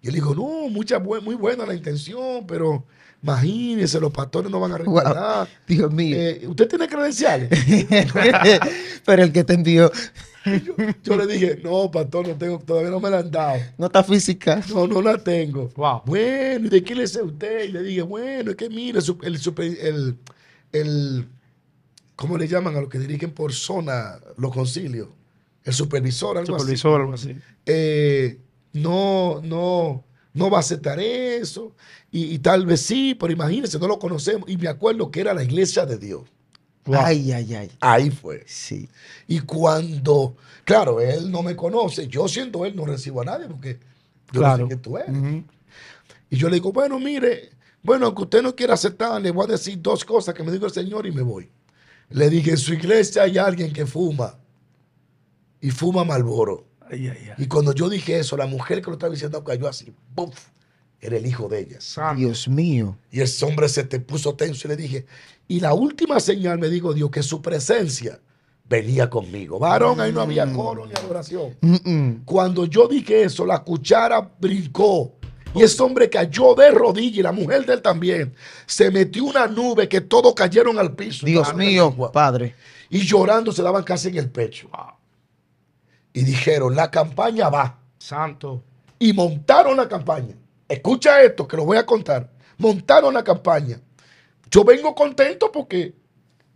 Y le digo, no, mucha, muy buena la intención, pero imagínese, los pastores no van a recordar. Dios mío. Eh, ¿Usted tiene credenciales? pero el que te envió. Yo, le dije, no, pastor, no tengo, todavía no me la han dado. No está física. No, no la tengo. Bueno, ¿y de qué le sé usted? Y le dije, bueno, es que mire, el, el, el, ¿cómo le llaman a los que dirigen por zona los concilios? El supervisor, algo supervisor, Supervisor, algo así. Eh, no, no, no va a aceptar eso. Y, tal vez sí, pero imagínese no lo conocemos. Y me acuerdo que era la iglesia de Dios. Ay, ay, ay. Ahí fue. Sí. Y cuando, claro, él no me conoce, yo siendo él no recibo a nadie porque claro. no que tú eres. Y yo le digo, bueno, mire, bueno, aunque usted no quiera aceptar, le voy a decir dos cosas que me dijo el Señor y me voy. Le dije, en su iglesia hay alguien que fuma y fuma Malboro. Y cuando yo dije eso, la mujer que lo estaba diciendo cayó así, ¡Buf! Era el hijo de ella. Dios mío. Y ese hombre se te puso tenso y le dije, y la última señal me dijo Dios que su presencia venía conmigo. Varón, ahí no había mm. coro ni adoración. Cuando yo dije eso, la cuchara brincó. Y ese hombre cayó de rodillas y la mujer de él también. Se metió una nube que todos cayeron al piso. Dios mío, Padre. Y llorando se daban casi en el pecho y dijeron, la campaña va. Santo. Y montaron la campaña. Escucha esto que lo voy a contar. Montaron la campaña. Yo vengo contento porque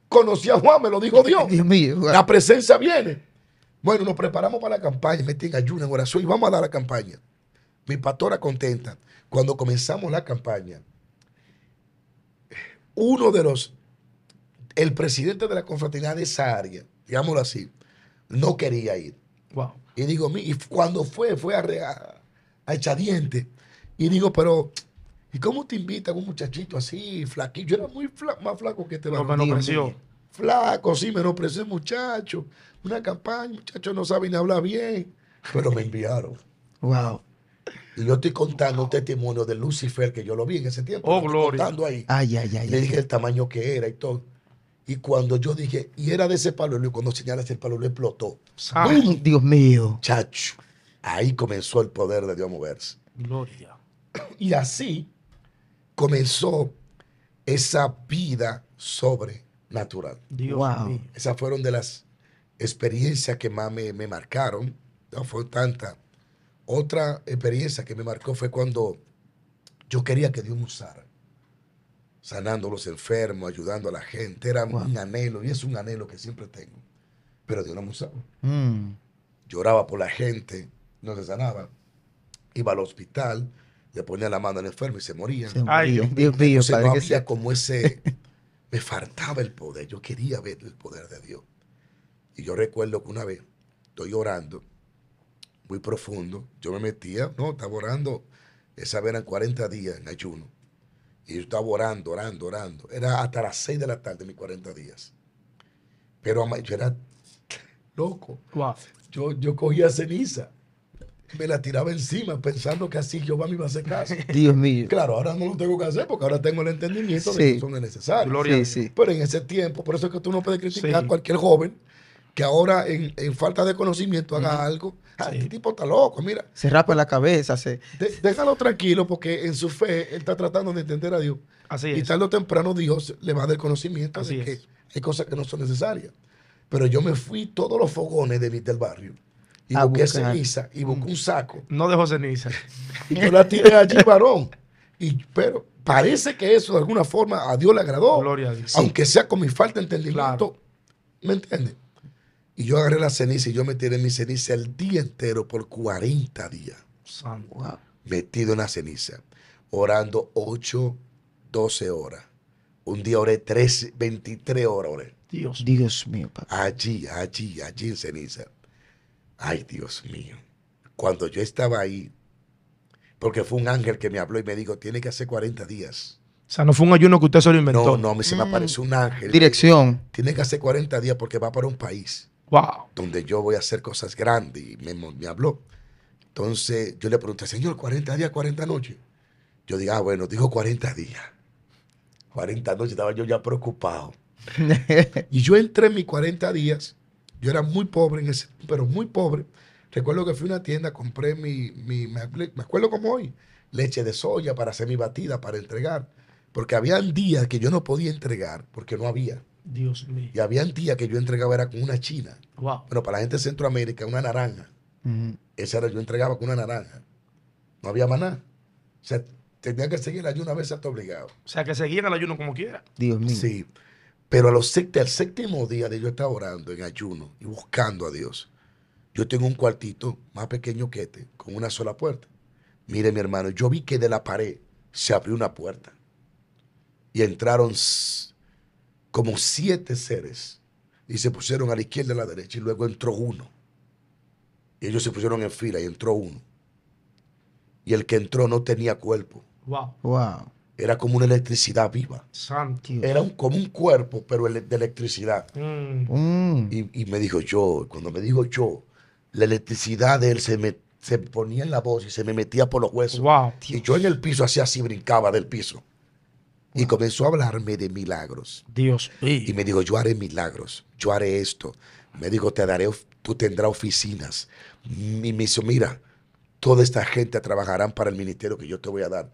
conocí a Juan, me lo dijo Dios. Dios mío. La presencia viene. Bueno, nos preparamos para la campaña, metí en ayuno, en oración y vamos a dar la campaña. Mi pastora contenta. Cuando comenzamos la campaña, uno de los, el presidente de la confraternidad de esa área, digámoslo así, no quería ir. Y digo, y cuando fue, fue a, a, dientes. echadiente. Y digo, pero, ¿y cómo te invitan un muchachito así, flaquillo? Yo era muy más flaco que este No pareció Flaco, sí, me menosprecio muchacho. Una campaña, muchacho no sabe ni hablar bien. Pero me enviaron. wow. Y yo estoy contando un testimonio de Lucifer que yo lo vi en ese tiempo. Oh, gloria. ahí. Ay, ay, Le dije el tamaño que era y todo. Y cuando yo dije, y era de ese palo, y cuando señalas el palo, lo explotó. ¡Ay, ah, Dios mío! Chacho. Ahí comenzó el poder de Dios a moverse. Gloria. Y así comenzó esa vida sobrenatural. Dios wow. Esas fueron de las experiencias que más me, me marcaron. No fue tanta. Otra experiencia que me marcó fue cuando yo quería que Dios me usara sanando a los enfermos, ayudando a la gente. Era un anhelo y es un anhelo que siempre tengo. Pero Dios no me usaba. Mm. Lloraba por la gente, no se sanaba. Iba al hospital, le ponía la mano al enfermo y se moría. Ay, Dios mío, Dios no como ese... me faltaba el poder. Yo quería ver el poder de Dios. Y yo recuerdo que una vez estoy orando muy profundo. Yo me metía, no, estaba orando. Esa vez eran 40 días en ayuno. Y yo estaba orando, orando, orando. Era hasta las 6 de la tarde, mis 40 días. Pero yo era loco. Yo, yo cogía ceniza, me la tiraba encima pensando que así Jehová me iba a hacer caso. Dios mío. Claro, ahora no lo tengo que hacer porque ahora tengo el entendimiento de que son necesarios. Sí, sí. Pero en ese tiempo, por eso es que tú no puedes criticar a cualquier joven que ahora en, falta de conocimiento haga algo este tipo está loco, mira. Se rapa la cabeza. Se... déjalo tranquilo porque en su fe él está tratando de entender a Dios. Así es. Y tarde o temprano Dios le va a dar conocimiento Así que hay cosas que no son necesarias. Pero yo me fui todos los fogones de del barrio. Y busqué ceniza y busqué un saco. No dejó ceniza. Y yo la tiré allí, varón. pero parece que eso de alguna forma a Dios le agradó. Gloria a Dios. Aunque sea con mi falta de entendimiento. ¿Me entiendes? Y yo agarré la ceniza y yo me tiré mi ceniza el día entero por 40 días. Metido en la ceniza, orando 8, 12 horas. Un día oré 13, 23 horas Dios, Dios mío, padre Allí, allí, allí en ceniza. Ay, Dios mío. Cuando yo estaba ahí, porque fue un ángel que me habló y me dijo, tiene que hacer 40 días. O sea, no fue un ayuno que usted solo inventó. No, no, a se me mm. apareció un ángel. Dirección. Tiene que hacer 40 días porque va para un país. Donde yo voy a hacer cosas grandes. Y me, habló. Entonces yo le pregunté, Señor, 40 días, 40 noches. Yo dije, ah, bueno, dijo 40 días. 40 noches, estaba yo ya preocupado. y yo entré en mis 40 días. Yo era muy pobre en ese, pero muy pobre. Recuerdo que fui a una tienda, compré mi, me, acuerdo como hoy, leche de soya para hacer mi batida, para entregar. Porque había días que yo no podía entregar porque no había. Dios mío. Y había un día que yo entregaba era con una china. Wow. Pero para la gente de Centroamérica, una naranja. Esa era, yo entregaba con una naranja. No había maná. O sea, tenía que seguir el ayuno a veces hasta obligado. O sea, que seguían el ayuno como quiera. Dios mío. Sí. Pero a los al séptimo día de yo estar orando en ayuno y buscando a Dios, yo tengo un cuartito más pequeño que este, con una sola puerta. Mire, mi hermano, yo vi que de la pared se abrió una puerta. Y entraron como siete seres y se pusieron a la izquierda y a la derecha y luego entró uno. Y ellos se pusieron en fila y entró uno. Y el que entró no tenía cuerpo. Wow. Wow. Era como una electricidad viva. Era un, como un cuerpo, pero de electricidad. Mm. Mm. Y, me dijo yo, cuando me dijo yo, la electricidad de él se me se ponía en la voz y se me metía por los huesos. Y yo en el piso hacía así, brincaba del piso. Y comenzó a hablarme de milagros. Dios Y me dijo, yo haré milagros, yo haré esto. Me dijo, te daré, tú tendrás oficinas. Y me hizo, mira, toda esta gente trabajarán para el ministerio que yo te voy a dar.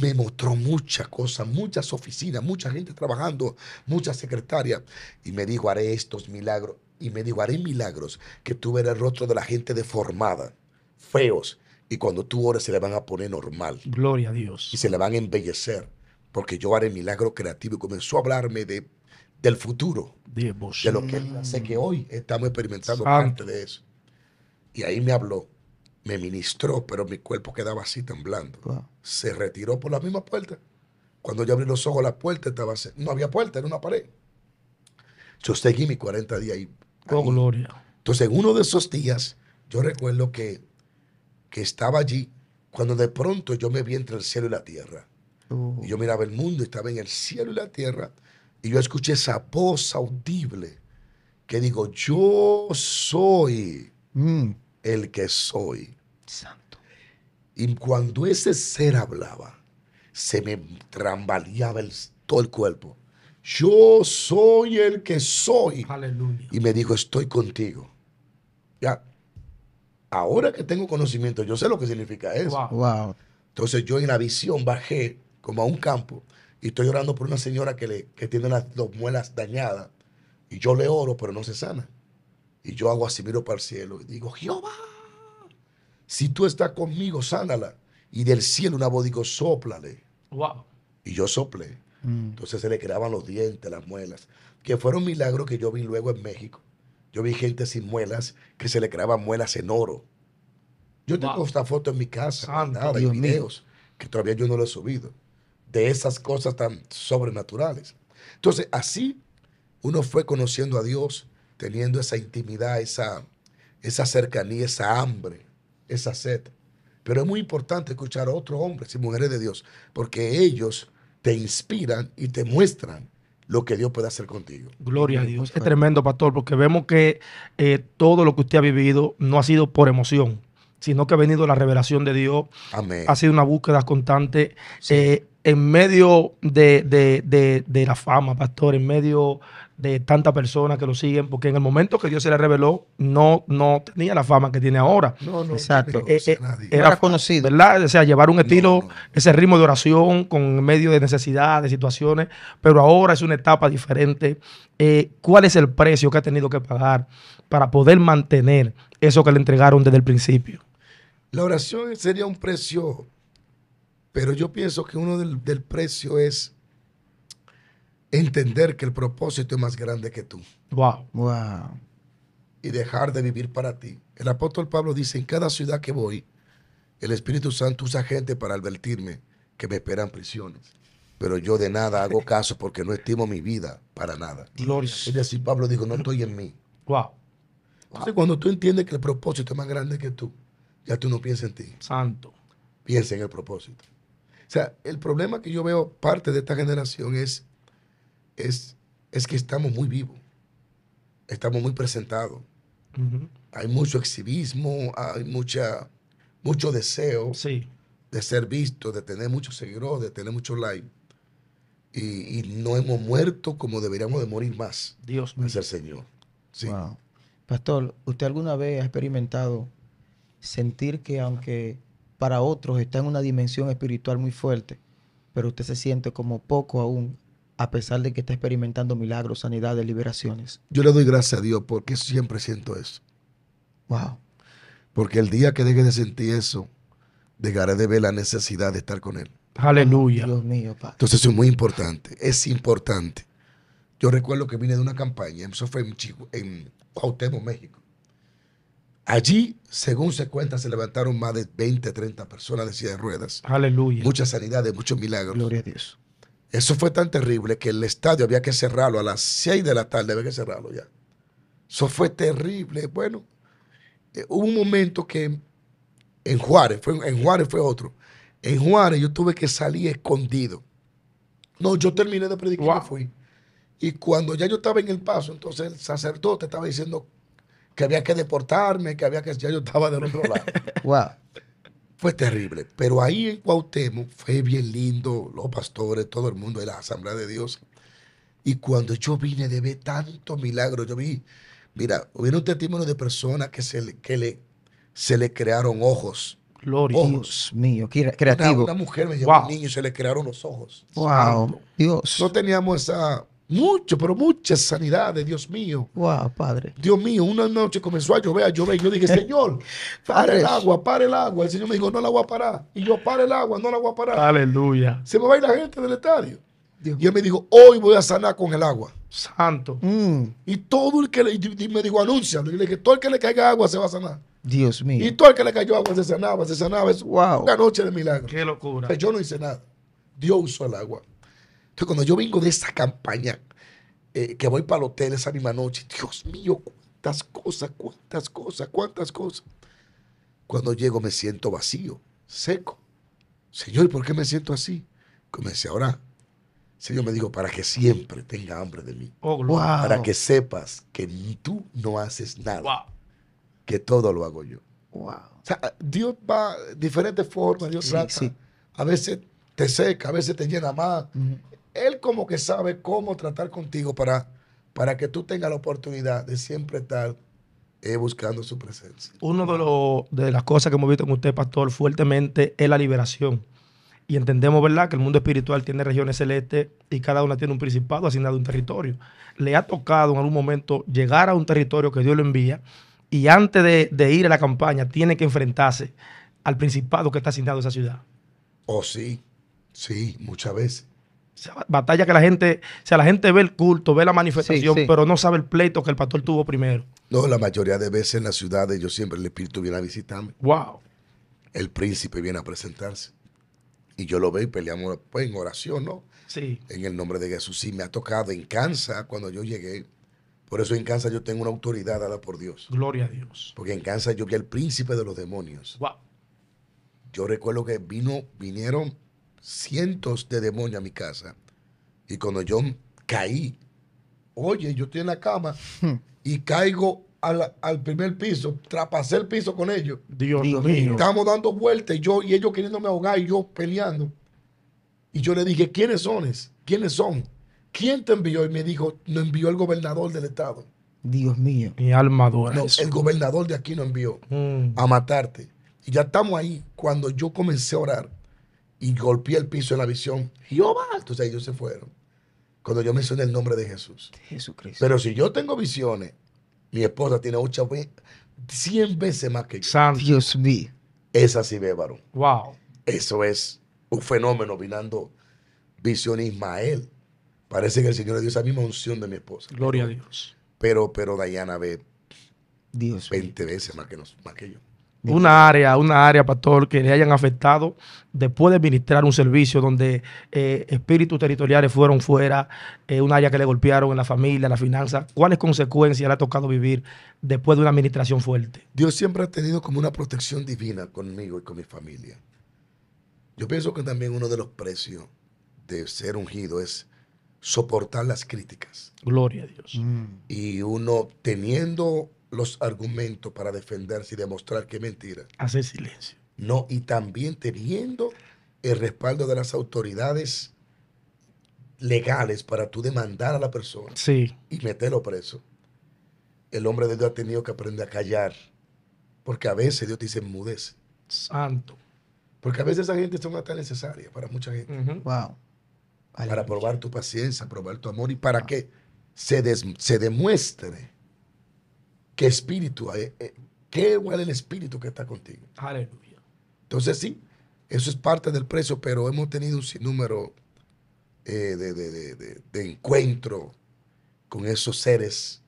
Me mostró muchas cosas, muchas oficinas, mucha gente trabajando, muchas secretarias. Y me dijo, haré estos milagros. Y me dijo, haré milagros que tú verás el rostro de la gente deformada, feos. Y cuando tú ores se le van a poner normal. Gloria a Dios. Y se le van a embellecer porque yo haré milagro creativo. Y comenzó a hablarme de, del futuro, de, lo que sé que hoy estamos experimentando parte de eso. Y ahí me habló, me ministró, pero mi cuerpo quedaba así temblando. Se retiró por la misma puerta. Cuando yo abrí los ojos, la puerta estaba No había puerta, era una pared. Yo seguí mis 40 días ahí. Oh, gloria. Entonces, en uno de esos días, yo recuerdo que estaba allí, cuando de pronto yo me vi entre el cielo y la tierra. Oh. Y yo miraba el mundo, estaba en el cielo y la tierra, y yo escuché esa voz audible que digo, yo soy mm. el que soy. Santo. Y cuando ese ser hablaba, se me trambaleaba todo el cuerpo. Yo soy el que soy. Aleluya. Y me dijo, estoy contigo. Ya. Ahora que tengo conocimiento, yo sé lo que significa eso. Entonces yo en la visión bajé como a un campo, y estoy orando por una señora que, le, tiene las dos muelas dañadas, y yo le oro, pero no se sana. Y yo hago así, miro para el cielo, y digo, Jehová, si tú estás conmigo, sánala. Y del cielo una voz digo, soplale. Wow. Y yo soplé. Mm. Entonces se le creaban los dientes, las muelas, que fueron milagros que yo vi luego en México. Yo vi gente sin muelas que se le creaban muelas en oro. Yo tengo esta foto en mi casa, Santo videos que todavía yo no lo he subido de esas cosas tan sobrenaturales. Entonces, así uno fue conociendo a Dios, teniendo esa intimidad, esa, esa cercanía, esa hambre, esa sed. Pero es muy importante escuchar a otros hombres y mujeres de Dios, porque ellos te inspiran y te muestran lo que Dios puede hacer contigo. Gloria a Dios. Es tremendo, pastor, porque vemos que eh, todo lo que usted ha vivido no ha sido por emoción, sino que ha venido la revelación de Dios. Ha sido una búsqueda constante. Eh, en medio de, de, de, la fama, pastor, en medio de tantas personas que lo siguen, porque en el momento que Dios se le reveló, no, no tenía la fama que tiene ahora. No, no, Exacto. era conocido. ¿Verdad? O sea, llevar un estilo, ese ritmo de oración con medio de necesidades, de situaciones, pero ahora es una etapa diferente. Eh, ¿Cuál es el precio que ha tenido que pagar para poder mantener eso que le entregaron desde el principio? La oración sería un precio, pero yo pienso que uno del, precio es entender que el propósito es más grande que tú. Wow. Y dejar de vivir para ti. El apóstol Pablo dice, en cada ciudad que voy, el Espíritu Santo usa gente para advertirme que me esperan prisiones. Pero yo de nada hago caso porque no estimo mi vida para nada. Gloria. Es decir, Pablo dijo, no estoy en mí. Wow. Entonces, cuando tú entiendes que el propósito es más grande que tú, ya tú no piensas en ti. Santo. Piensa en el propósito. O sea, el problema que yo veo parte de esta generación es, es, es que estamos muy vivos, estamos muy presentados. Hay mucho exhibismo, hay mucha, mucho deseo de ser visto, de tener muchos seguidores, de tener muchos likes. Y, no hemos muerto como deberíamos de morir más. Dios mío. Es el Señor. Pastor, ¿usted alguna vez ha experimentado sentir que aunque para otros está en una dimensión espiritual muy fuerte, pero usted se siente como poco aún, a pesar de que está experimentando milagros, sanidades, liberaciones. Yo le doy gracias a Dios porque siempre siento eso. Wow. Porque el día que deje de sentir eso, dejaré de ver la necesidad de estar con Él. Aleluya. Dios mío, Padre. Entonces eso es muy importante. Es importante. Yo recuerdo que vine de una campaña, eso fue en, en Cuauhtémoc, México. Allí, según se cuenta, se levantaron más de 20, 30 personas de silla de ruedas. Aleluya. Muchas sanidades, muchos milagros. Gloria a Dios. Eso fue tan terrible que el estadio había que cerrarlo a las 6 de la tarde, había que cerrarlo ya. Eso fue terrible. Bueno, eh, hubo un momento que en Juárez, fue, en Juárez fue otro. En Juárez yo tuve que salir escondido. No, yo terminé de predicar fui. Y cuando ya yo estaba en el paso, entonces el sacerdote estaba diciendo que había que deportarme, que había que. Ya yo estaba del otro lado. wow. Fue terrible. Pero ahí en Cuauhtémoc fue bien lindo, los pastores, todo el mundo de la Asamblea de Dios. Y cuando yo vine de ver tantos milagros, yo vi, mira, un testimonio de personas que se le, que le, se le crearon ojos. Gloria. Ojos. Dios mío, creativo. Una, mujer me llevó un niño y se le crearon los ojos. Wow. Dios. No teníamos esa mucho, pero mucha sanidad de Dios mío. Wow, Padre. Dios mío, una noche comenzó a llover, a llover. yo dije, Señor, para el agua, para el agua. El Señor me dijo, no la voy a parar. Y yo, para el agua, no la voy a parar. Aleluya. Se me va a ir la gente del estadio. Y él me dijo, hoy voy a sanar con el agua. Santo. Mm. Y todo el que le, me dijo, anuncia, le dije, todo el que le caiga agua se va a sanar. Dios mío. Y todo el que le cayó agua se sanaba, se sanaba. wow. una noche de milagro. Qué locura. Pero yo no hice nada. Dios usó el agua cuando yo vengo de esta campaña, eh, que voy para el hotel esa misma noche, Dios mío, cuántas cosas, cuántas cosas, cuántas cosas. Cuando llego me siento vacío, seco. Señor, ¿por qué me siento así? Comencé a orar. Señor me digo, para que siempre tenga hambre de mí. Oh, para que sepas que tú no haces nada. Que todo lo hago yo. Dios va de diferentes formas, Dios trata. A veces te seca, a veces te llena más él como que sabe cómo tratar contigo para, para que tú tengas la oportunidad de siempre estar eh, buscando su presencia. Una de, de las cosas que hemos visto con usted, pastor, fuertemente es la liberación. Y entendemos, ¿verdad?, que el mundo espiritual tiene regiones celestes y cada una tiene un principado asignado a un territorio. Le ha tocado en algún momento llegar a un territorio que Dios lo envía y antes de, de ir a la campaña tiene que enfrentarse al principado que está asignado a esa ciudad. Oh, sí, sí, muchas veces batalla que la gente, o sea, la gente ve el culto, ve la manifestación, pero no sabe el pleito que el pastor tuvo primero. No, la mayoría de veces en las ciudades yo siempre el espíritu viene a visitarme. Wow. El príncipe viene a presentarse. Y yo lo veo y peleamos pues, en oración, ¿no? Sí. En el nombre de Jesús. Sí, me ha tocado en Kansas cuando yo llegué. Por eso en Kansas yo tengo una autoridad dada por Dios. Gloria a Dios. Porque en Kansas yo vi al príncipe de los demonios. Yo recuerdo que vino, vinieron cientos de demonios a mi casa. Y cuando yo caí, oye, yo estoy en la cama hmm. y caigo al, primer piso, trapacé el piso con ellos. Dios, mío. Estábamos dando vueltas y, yo, y ellos queriéndome ahogar y yo peleando. Y yo le dije, ¿quiénes son? ¿Quiénes son? ¿Quién te envió? Y me dijo, no envió el gobernador del estado. Dios mío. Mi alma dura. No, el gobernador de aquí no envió hmm. a matarte. Y ya estamos ahí. Cuando yo comencé a orar, y golpeé el piso en la visión. Jehová. Oh, Entonces ellos se fueron. Cuando yo mencioné el nombre de Jesús. Jesucristo. Pero si yo tengo visiones, mi esposa tiene ocho, veces, cien veces más que yo. Dios mío. Esa sí ve, Wow. Eso es un fenómeno, vinando a Ismael. Parece que el Señor le dio esa misma unción de mi esposa. Gloria a Dios. Pero, pero Dayana ve Dios 20 veces más que, más que yo una área, una área, pastor, que le hayan afectado después de administrar un servicio donde eh, espíritus territoriales fueron fuera, una eh, un área que le golpearon en la familia, en la finanza. ¿Cuáles consecuencias le ha tocado vivir después de una administración fuerte? Dios siempre ha tenido como una protección divina conmigo y con mi familia. Yo pienso que también uno de los precios de ser ungido es soportar las críticas. Gloria a Dios. Mm. Y uno teniendo los argumentos para defenderse y demostrar que es mentira. hace silencio. No, y también teniendo el respaldo de las autoridades legales para tú demandar a la persona sí. y meterlo preso. El hombre de Dios ha tenido que aprender a callar, porque a veces Dios te dice mudez Santo. Porque a veces esa gente son tan necesaria para mucha gente. Wow. Para probar tu paciencia, probar tu amor y para que se demuestre qué espíritu hay, eh, eh, qué huele el espíritu que está contigo. Aleluya. Entonces sí, eso es parte del precio, pero hemos tenido un sinnúmero eh, de, de, encuentro con esos seres,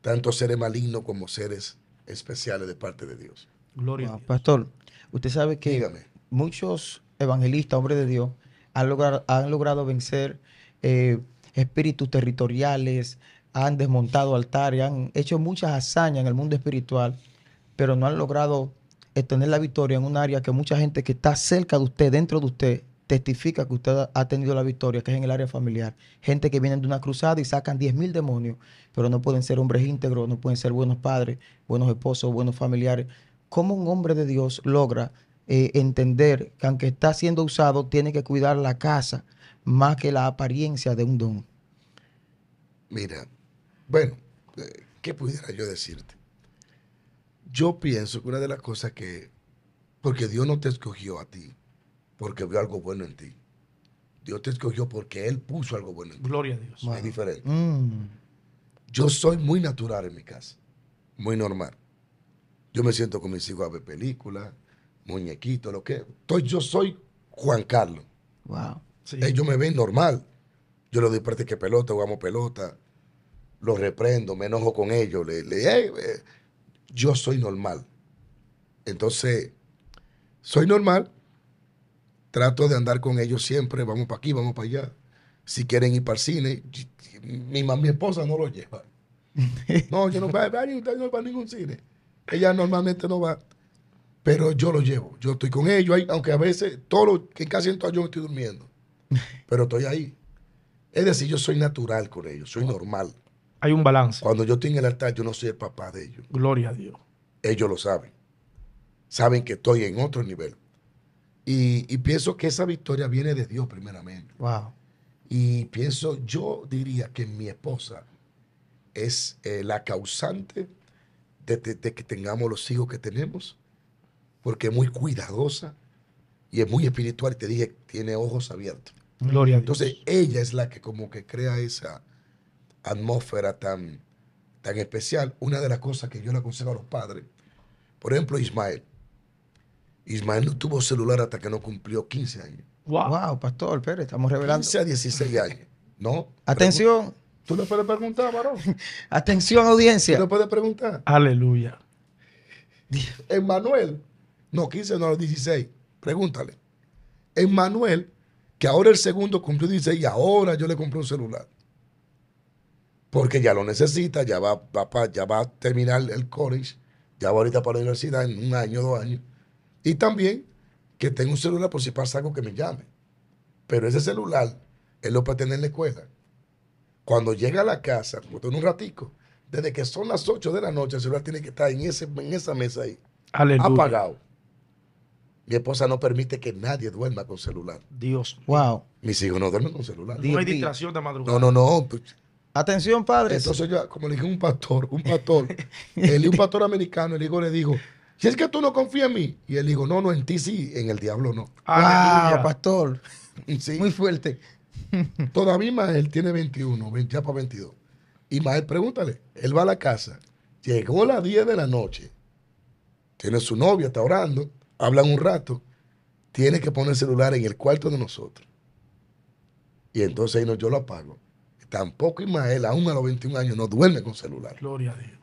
tanto seres malignos como seres especiales de parte de Dios. Gloria. Dios. pastor, usted sabe que muchos evangelistas, hombres de Dios, han, han logrado vencer espíritus territoriales, han desmontado altares, han hecho muchas hazañas en el mundo espiritual, pero no han logrado tener la victoria en un área que mucha gente que está cerca de usted, dentro de usted, testifica que usted ha tenido la victoria, que es en el área familiar. Gente que viene de una cruzada y sacan mil demonios, pero no pueden ser hombres íntegros, no pueden ser buenos padres, buenos esposos, buenos familiares. ¿Cómo un hombre de Dios logra eh, entender que aunque está siendo usado, tiene que cuidar la casa más que la apariencia de un don? Mira, bueno, eh, ¿qué pudiera yo decirte? Yo pienso que una de las cosas que, porque Dios no te escogió a ti, porque vio algo bueno en ti. Dios te escogió porque Él puso algo bueno en ti. Gloria a Dios. Es diferente. Mm. Yo soy muy natural en mi casa, muy normal. Yo me siento con mis hijos a ver películas, muñequitos, lo que. Entonces yo soy Juan Carlos. Wow. Sí. Ellos me ven normal. Yo le doy que pelota, amo pelota los reprendo, me enojo con ellos. Le, le, eh, yo soy normal. Entonces, soy normal, trato de andar con ellos siempre, vamos para aquí, vamos para allá. Si quieren ir para el cine, mi, mi esposa no lo lleva. No, yo no voy no para ningún cine. Ella normalmente no va, pero yo lo llevo. Yo estoy con ellos, aunque a veces, todo lo, que casi en yo estoy durmiendo, pero estoy ahí. Es decir, yo soy natural con ellos, soy normal hay un balance. Cuando yo estoy en el altar, yo no soy el papá de ellos. Gloria a Dios. Ellos lo saben. Saben que estoy en otro nivel. Y, pienso que esa victoria viene de Dios primeramente. Wow. Y pienso, yo diría que mi esposa es eh, la causante de, que tengamos los hijos que tenemos, porque es muy cuidadosa y es muy espiritual. Y Te dije, tiene ojos abiertos. Gloria a Dios. Entonces, ella es la que como que crea esa, atmósfera tan, tan especial, una de las cosas que yo le aconsejo a los padres, por ejemplo, Ismael. Ismael no tuvo celular hasta que no cumplió 15 años. Wow, pastor, pero estamos revelando. 15 a 16 años, ¿no? Atención. Tú le puedes preguntar, varón. Atención, audiencia. Tú le puedes preguntar. Aleluya. Emmanuel, no, 15, no, 16. Pregúntale. Emmanuel, que ahora el segundo cumplió 16 y ahora yo le compré un celular porque ya lo necesita, ya va, ya va a terminar el college, ya va ahorita para la universidad en un año, dos años. Y también que tenga un celular por si pasa algo que me llame. Pero ese celular, es lo para tener en la escuela. Cuando llega a la casa, en un ratico, desde que son las 8 de la noche, el celular tiene que estar en, ese, en esa mesa ahí, apagado. Mi esposa no permite que nadie duerma con celular. Dios. Wow. Mis hijos no duermen con celular. no hay distracción de madrugada. No, no, no. Atención, padres. Entonces yo, como le dije un pastor, un pastor, un pastor americano, el hijo le dijo, si es que tú no confías en mí. Y él dijo, no, no, en ti sí, en el diablo no. Ah, pastor. Sí. Muy fuerte. Todavía Mael tiene 21, ya para 22. Y Mael, pregúntale, él va a la casa, llegó a las 10 de la noche, tiene su novia, está orando, hablan un rato, tiene que poner el celular en el cuarto de nosotros. Y entonces yo lo apago. Tampoco Ismael, aún a los 21 años, no duerme con celular. Gloria a Dios.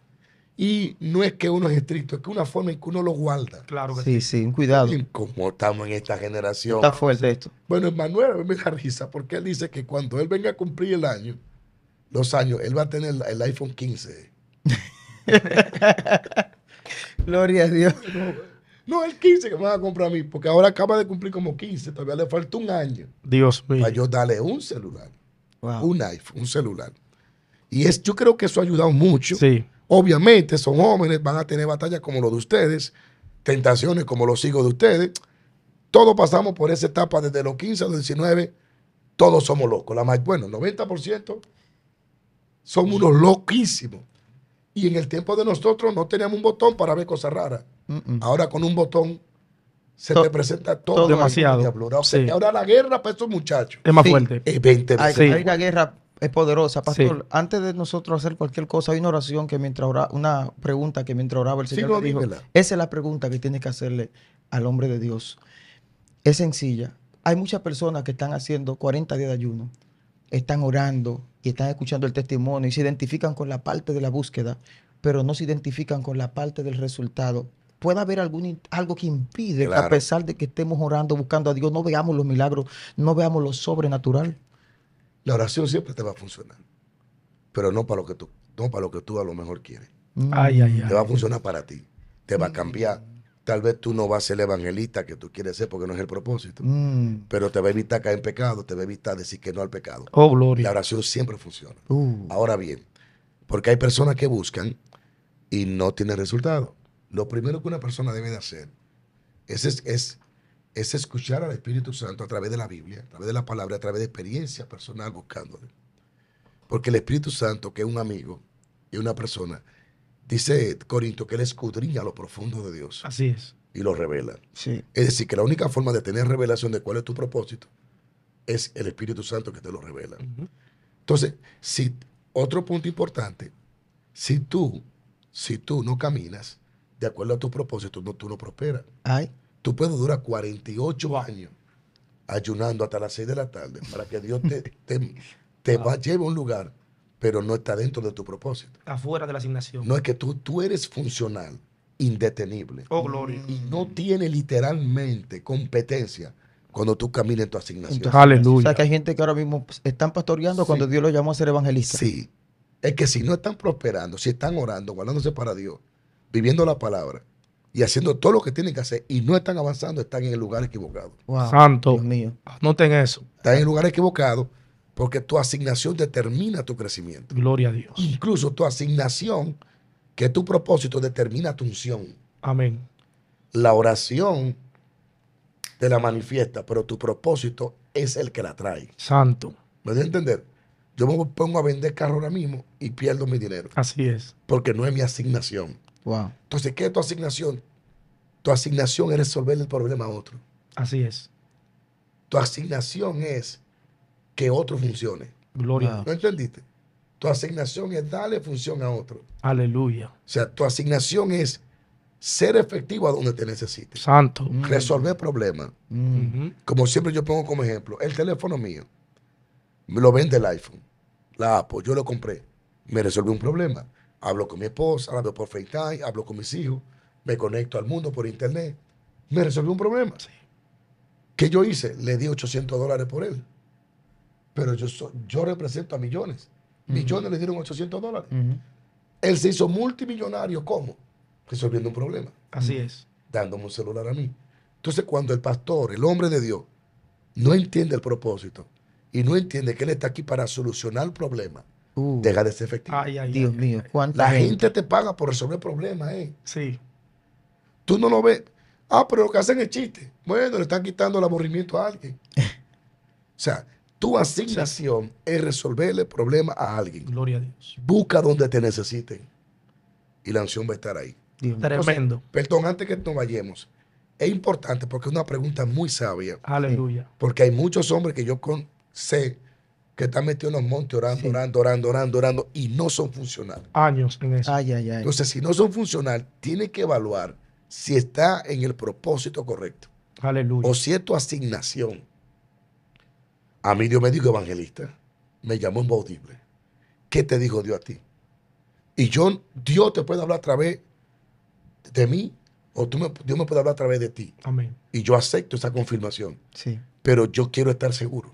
Y no es que uno es estricto, es que una forma en que uno lo guarda. Claro que sí. Sí, sí, cuidado. como estamos en esta generación. Está fuerte esto. Bueno, Emanuel me da risa porque él dice que cuando él venga a cumplir el año, los años, él va a tener el iPhone 15. Gloria a Dios. No, el 15 que me va a comprar a mí, porque ahora acaba de cumplir como 15, todavía le falta un año. Dios mío. Para yo darle un celular un iPhone, un celular. Y es, yo creo que eso ha ayudado mucho. Obviamente son jóvenes, van a tener batallas como lo de ustedes, tentaciones como los hijos de ustedes. Todos pasamos por esa etapa desde los 15 a los 19, todos somos locos. La más, bueno, el 90% somos mm. unos loquísimos. Y en el tiempo de nosotros no teníamos un botón para ver cosas raras. Ahora con un botón se te presenta todo, demasiado. ahora la guerra para estos muchachos es más fuerte. Es 20 veces. Hay, una guerra es poderosa, pastor. Antes de nosotros hacer cualquier cosa, hay una oración que mientras oraba, una pregunta que mientras oraba el Señor dijo, esa es la pregunta que tiene que hacerle al hombre de Dios. Es sencilla. Hay muchas personas que están haciendo 40 días de ayuno, están orando y están escuchando el testimonio y se identifican con la parte de la búsqueda, pero no se identifican con la parte del resultado puede haber algún, algo que impide a pesar de que estemos orando, buscando a Dios, no veamos los milagros, no veamos lo sobrenatural. La oración siempre te va a funcionar, pero no para lo que tú, no para lo que tú a lo mejor quieres. Mm. Te va a funcionar para ti, te va a mm. cambiar. Tal vez tú no vas a ser el evangelista que tú quieres ser porque no es el propósito. Mm. Pero te va a evitar caer en pecado, te va a evitar decir que no al pecado. Oh, gloria. La oración siempre funciona. Uh. Ahora bien, porque hay personas que buscan y no tienen resultado. Lo primero que una persona debe de hacer es, es, es, escuchar al Espíritu Santo a través de la Biblia, a través de la palabra, a través de experiencia personal buscándole. Porque el Espíritu Santo, que es un amigo y una persona, dice Corinto que él escudriña lo profundo de Dios. Así es. Y lo revela. Sí. Es decir, que la única forma de tener revelación de cuál es tu propósito es el Espíritu Santo que te lo revela. Entonces, si, otro punto importante, si tú, si tú no caminas de acuerdo a tu propósito, no, tú no prosperas. Tú puedes durar 48 años ayunando hasta las 6 de la tarde para que Dios te, te, te va, lleve a un lugar, pero no está dentro de tu propósito. Afuera de la asignación. No es que tú, tú eres funcional, indetenible. Oh, gloria. Y no tiene literalmente competencia cuando tú caminas en tu asignación. Aleluya. O sea, que hay gente que ahora mismo están pastoreando cuando Dios los llamó a ser evangelistas. Sí. Es que si no están prosperando, si están orando, guardándose para Dios, viviendo la palabra y haciendo todo lo que tienen que hacer y no están avanzando, están en el lugar equivocado. Santo. Dios mío. Noten eso. Están en el lugar equivocado porque tu asignación determina tu crecimiento. Gloria a Dios. Incluso tu asignación, que es tu propósito, determina tu unción. Amén. La oración te la manifiesta, pero tu propósito es el que la trae. Santo. ¿Me voy a entender? Yo me pongo a vender carro ahora mismo y pierdo mi dinero. Así es. Porque no es mi asignación. Entonces, ¿qué es tu asignación? Tu asignación es resolver el problema a otro. Así es. Tu asignación es que otro funcione. Gloria. ¿No entendiste? Tu asignación es darle función a otro. Aleluya. O sea, tu asignación es ser efectivo a donde te necesites. Santo. Mm. Resolver problemas. Mm. Como siempre yo pongo como ejemplo, el teléfono mío, me lo vende el iPhone, la Apple, yo lo compré, me resolvió un problema. Hablo con mi esposa, la veo por FaceTime, hablo con mis hijos, me conecto al mundo por internet. Me resolvió un problema. ¿Qué yo hice? Le di 800 dólares por él. Pero yo, yo represento a millones. Millones le dieron 800 dólares. Él se hizo multimillonario. ¿Cómo? Resolviendo un problema. Así es. Dándome un celular a mí. Entonces, cuando el pastor, el hombre de Dios, no entiende el propósito y no entiende que él está aquí para solucionar el problema, Uh. deja de ser efectivo. Ay, ay, Dios mío, La gente? te paga por resolver problemas, ¿eh? Sí. Tú no lo ves. Ah, pero lo que hacen es chiste. Bueno, le están quitando el aburrimiento a alguien. o sea, tu asignación es resolverle problemas a alguien. Gloria a Dios. Busca donde te necesiten. Y la unción va a estar ahí. Tremendo. perdón, antes que nos vayamos. Es importante porque es una pregunta muy sabia. Aleluya. Porque hay muchos hombres que yo con, sé que están metidos en los montes orando, orando, orando, orando, orando, y no son funcionales. Años en eso. Ay, ay, ay. Entonces, si no son funcionales, tiene que evaluar si está en el propósito correcto. Aleluya. O si es tu asignación. A mí Dios me dijo evangelista, me llamó inaudible. ¿Qué te dijo Dios a ti? Y yo, Dios te puede hablar a través de mí, o Dios me puede hablar a través de ti. Amén. Y yo acepto esa confirmación. Sí. Pero yo quiero estar seguro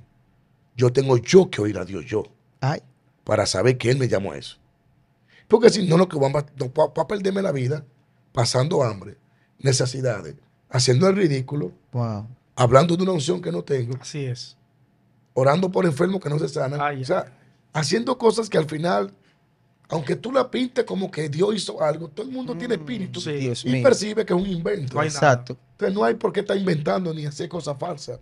yo tengo yo que oír a Dios yo. Ay. Para saber que Él me llamó a eso. Porque si no, lo que va a perderme la vida pasando hambre, necesidades, haciendo el ridículo, hablando de una unción que no tengo. Así es. Orando por enfermos que no se sanan. o sea, haciendo cosas que al final, aunque tú la pintes como que Dios hizo algo, todo el mundo tiene mm, espíritu y percibe que es un invento. Exacto. Entonces no hay por qué estar inventando ni hacer cosas falsas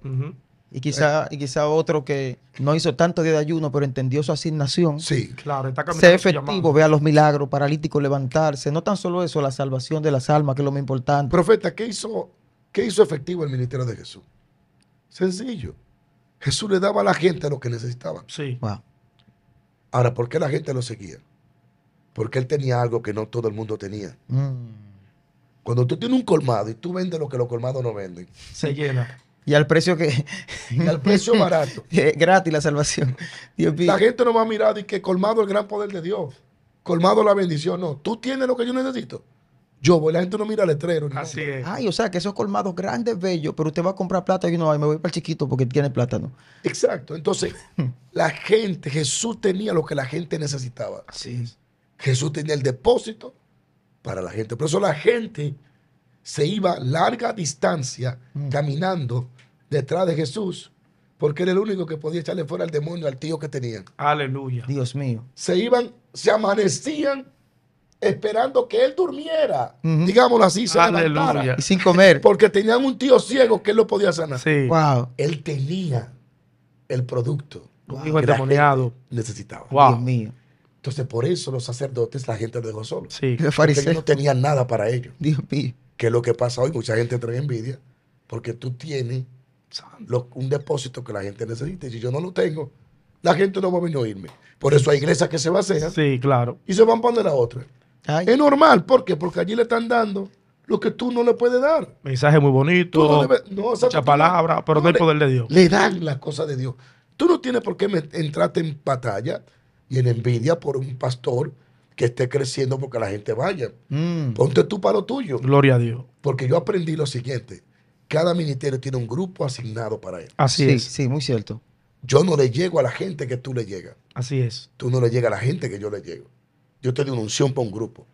y quizá, eh. y quizá otro que no hizo tanto día de ayuno, pero entendió su asignación. Sí, claro. Está sea efectivo, vea los milagros, paralítico, levantarse. No tan solo eso, la salvación de las almas, que es lo más importante. Profeta, ¿qué hizo, qué hizo efectivo el ministerio de Jesús? Sencillo. Jesús le daba a la gente lo que necesitaba. Sí. Ahora, ¿por qué la gente lo seguía? Porque él tenía algo que no todo el mundo tenía. Mm. Cuando tú tienes un colmado y tú vendes lo que los colmados no venden, se llena. Y al precio que. Y al precio barato. gratis la salvación. la gente no va a mirar y que colmado el gran poder de Dios, colmado la bendición. No, tú tienes lo que yo necesito. Yo voy, la gente no mira letrero. Así es. Ay, o sea, que esos colmados grandes, bellos, pero usted va a comprar plata y yo no, ay, me voy para el chiquito porque tiene plátano. Exacto. Entonces, la gente, Jesús tenía lo que la gente necesitaba. Así Jesús tenía el depósito para la gente. Por eso la gente se iba larga distancia mm. caminando detrás de Jesús, porque era el único que podía echarle fuera al demonio, al tío que tenía. Aleluya. Dios mío. Se iban, se amanecían esperando que él durmiera, digámoslo así, se Aleluya. y sin comer. Porque tenían un tío ciego que él lo podía sanar. Sí. Wow. Él tenía el producto necesitaba. Dios mío. Entonces, por eso los sacerdotes, la gente de dejó solo. Sí. Los fariseos. no tenían nada para ellos. Dios mío. Que es lo que pasa hoy, mucha gente trae envidia, porque tú tienes un depósito que la gente necesita. Y si yo no lo tengo, la gente no va a venir a oírme. Por eso hay iglesias que se vacían. Sí, claro. Y se van para la otra. Es normal. ¿Por qué? Porque allí le están dando lo que tú no le puedes dar. Mensaje muy bonito. No debes, pero no, hay poder de Dios. Le dan las cosas de Dios. Tú no tienes por qué entrarte en batalla y en envidia por un pastor que esté creciendo porque la gente vaya. Mm. Ponte tú para lo tuyo. Gloria a Dios. Porque yo aprendí lo siguiente cada ministerio tiene un grupo asignado para él. Así es. Sí, muy cierto. Yo no le llego a la gente que tú le llegas. Así es. Tú no le llegas a la gente que yo le llego. Yo te doy una unción para un grupo.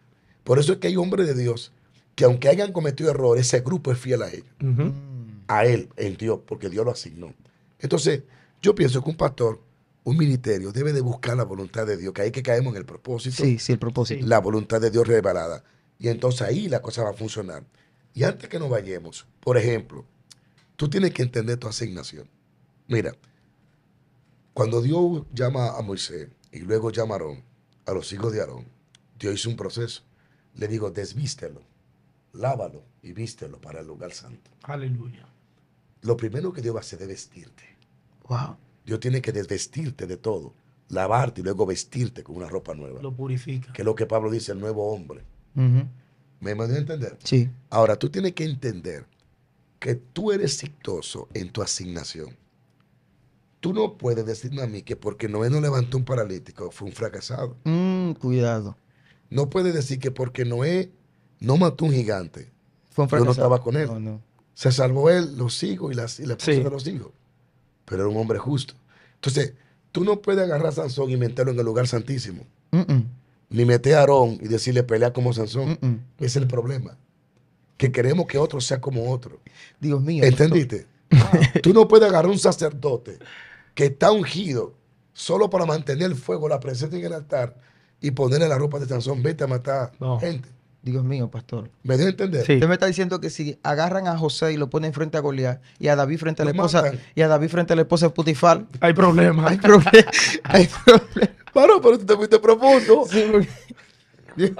Por eso es que hay hombres de Dios que aunque hayan cometido errores, ese grupo es fiel a ellos. A él, en Dios, porque Dios lo asignó. Entonces, yo pienso que un pastor, un ministerio, debe de buscar la voluntad de Dios, que ahí que caemos en el propósito. Sí, sí, el propósito. La voluntad de Dios revelada. Y entonces ahí la cosa va a funcionar. Y antes que nos vayamos, por ejemplo, tú tienes que entender tu asignación. Mira, cuando Dios llama a Moisés y luego llama a a los hijos de Aarón, Dios hizo un proceso. Le digo, desvístelo, lávalo y vístelo para el lugar santo. Aleluya. Lo primero que Dios va a hacer es vestirte. Wow. Dios tiene que desvestirte de todo, lavarte y luego vestirte con una ropa nueva. Lo purifica. Que es lo que Pablo dice, el nuevo hombre. ¿Me mandó a entender? Sí. Ahora, tú tienes que entender que tú eres exitoso en tu asignación. Tú no puedes decirme a mí que porque Noé no levantó un paralítico fue un fracasado. Mmm, cuidado. No puedes decir que porque Noé no mató un gigante, fue yo no estaba con él. No, Se salvó él, los hijos y, la esposa de los hijos. Pero era un hombre justo. Entonces, tú no puedes agarrar a Sansón y meterlo en el lugar santísimo. Mm, mm ni meter a Aarón y decirle pelea como Sansón. Mm, mm. Es el problema. Que queremos que otro sea como otro. Dios mío. ¿Entendiste? tú no puedes agarrar un sacerdote que está ungido solo para mantener el fuego, la presencia en el altar y ponerle la ropa de Sansón. Vete a matar no. gente. Dios mío, pastor. ¿Me deja entender? Usted me está diciendo que si agarran a José y lo ponen frente a Goliat y a David frente a la esposa y a David frente a la esposa de Putifar, hay problema Hay problema. hay pero tú te fuiste profundo. Sí,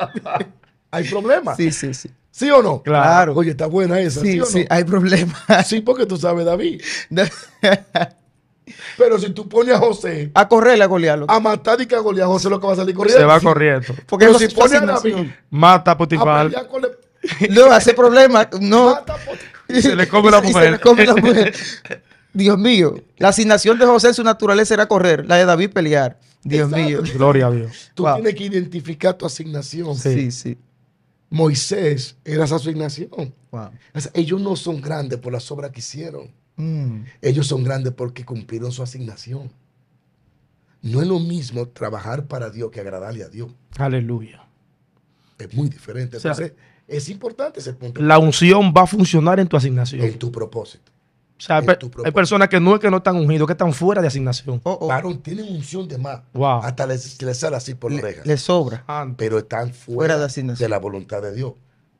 hay problema. Sí, sí, sí. ¿Sí o no? Claro. Oye, está buena esa. Sí, sí, sí hay problema. Sí, porque tú sabes, David. Pero si tú pones a José. A correr a golearlo. A matar y que a golear José lo que va a salir corriendo. Se va corriendo. Porque si pones a David. Mata a ah, Potifar. No, hace problema. No. se le come la mujer. Se come la mujer. Dios mío. La asignación de José en su naturaleza era correr, la de David pelear. Dios mío. Gloria a Dios. Tú tienes que identificar tu asignación. Sí, sí. Moisés era esa asignación. ellos no son grandes por las obras que hicieron. Mm. Ellos son grandes porque cumplieron su asignación. No es lo mismo trabajar para Dios que agradarle a Dios. Aleluya. Es muy diferente. es importante ese punto. La unción va a funcionar en tu asignación. En tu propósito. hay, personas que no es que no están ungidos, que están fuera de asignación. Oh, oh. tienen unción de más. Hasta les, sale así por la oreja. Les sobra. Pero están fuera, de la voluntad de Dios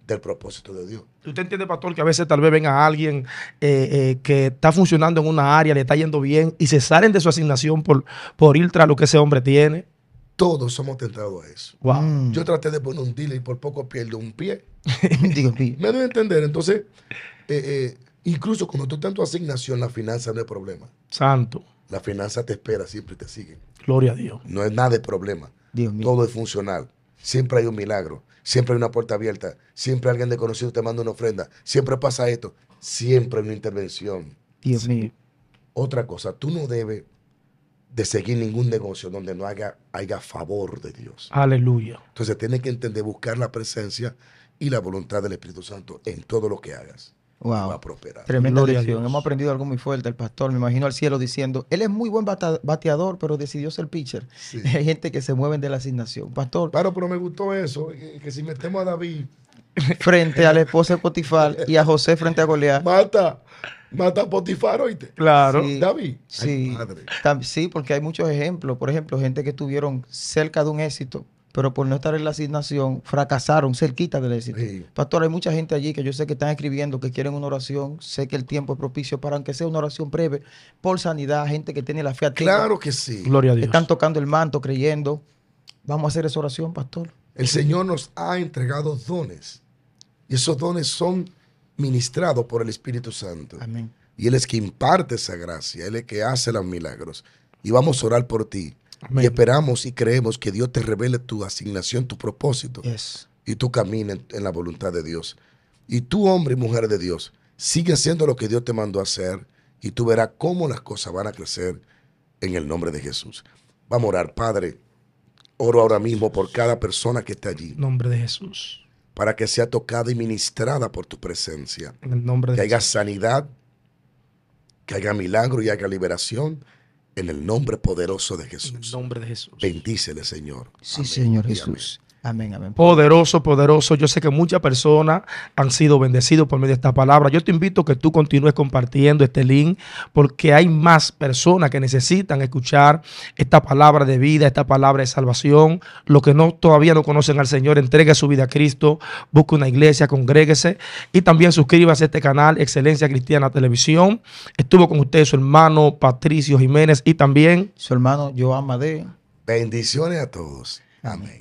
del propósito de Dios. ¿Usted entiende, pastor, que a veces tal vez venga alguien eh, eh, que está funcionando en una área, le está yendo bien y se salen de su asignación por, por ir tras lo que ese hombre tiene? Todos somos tentados a eso. Wow. Mm. Yo traté de poner un dealer y por poco pierdo un pie. Me pie. Me entender. Entonces, eh, incluso cuando tú estás tu asignación, la finanza no es problema. Santo. La finanza te espera, siempre te sigue Gloria a Dios. No es nada de problema. Dios Todo es funcional. Siempre hay un milagro. Siempre hay una puerta abierta. Siempre alguien desconocido te manda una ofrenda. Siempre pasa esto. Siempre hay una intervención. Y Otra cosa, tú no debes de seguir ningún negocio donde no haya, haya favor de Dios. Aleluya. Entonces tienes que entender, buscar la presencia y la voluntad del Espíritu Santo en todo lo que hagas. Wow. Tremenda lección. Hemos aprendido algo muy fuerte. El pastor, me imagino al cielo diciendo, él es muy buen bateador, pero decidió ser pitcher. Hay gente que se mueven de la asignación. Pastor. Claro, pero me gustó eso, que si metemos a David frente a la esposa de Potifar y a José frente a golear. Mata. Mata a Potifar, oíste. Claro. David. Sí. sí, porque hay muchos ejemplos. Por ejemplo, gente que estuvieron cerca de un éxito, pero por no estar en la asignación fracasaron cerquita de decir Pastor, hay mucha gente allí que yo sé que están escribiendo, que quieren una oración, sé que el tiempo es propicio para que sea una oración breve, por sanidad, gente que tiene la fe activa. Claro que sí. Gloria a Dios. Están tocando el manto, creyendo. Vamos a hacer esa oración, pastor. El Señor nos ha entregado dones y esos dones son ministrados por el Espíritu Santo. Amén. Y Él es quien imparte esa gracia, Él es que hace los milagros. Y vamos a orar por ti. Y esperamos y creemos que Dios te revele tu asignación, tu propósito. Y tú camino en la voluntad de Dios. Y tú, hombre y mujer de Dios, sigue haciendo lo que Dios te mandó a hacer y tú verás cómo las cosas van a crecer en el nombre de Jesús. Vamos a orar, Padre. Oro ahora mismo por cada persona que está allí. En Nombre de Jesús. Para que sea tocada y ministrada por tu presencia. En el nombre de Que haya sanidad, que haya milagro y haya liberación en el nombre poderoso de Jesús. En el nombre de Jesús. Bendícele, Señor. Sí, Señor Jesús. Amén, amén. Poderoso, poderoso. Yo sé que muchas personas han sido bendecidos por medio de esta palabra. Yo te invito a que tú continúes compartiendo este link porque hay más personas que necesitan escuchar esta palabra de vida, esta palabra de salvación. Los que no, todavía no conocen al Señor, entregue su vida a Cristo, busque una iglesia, congréguese y también suscríbase a este canal, Excelencia Cristiana Televisión. Estuvo con ustedes su hermano Patricio Jiménez y también su hermano Joan Madé. Bendiciones a todos. Amén.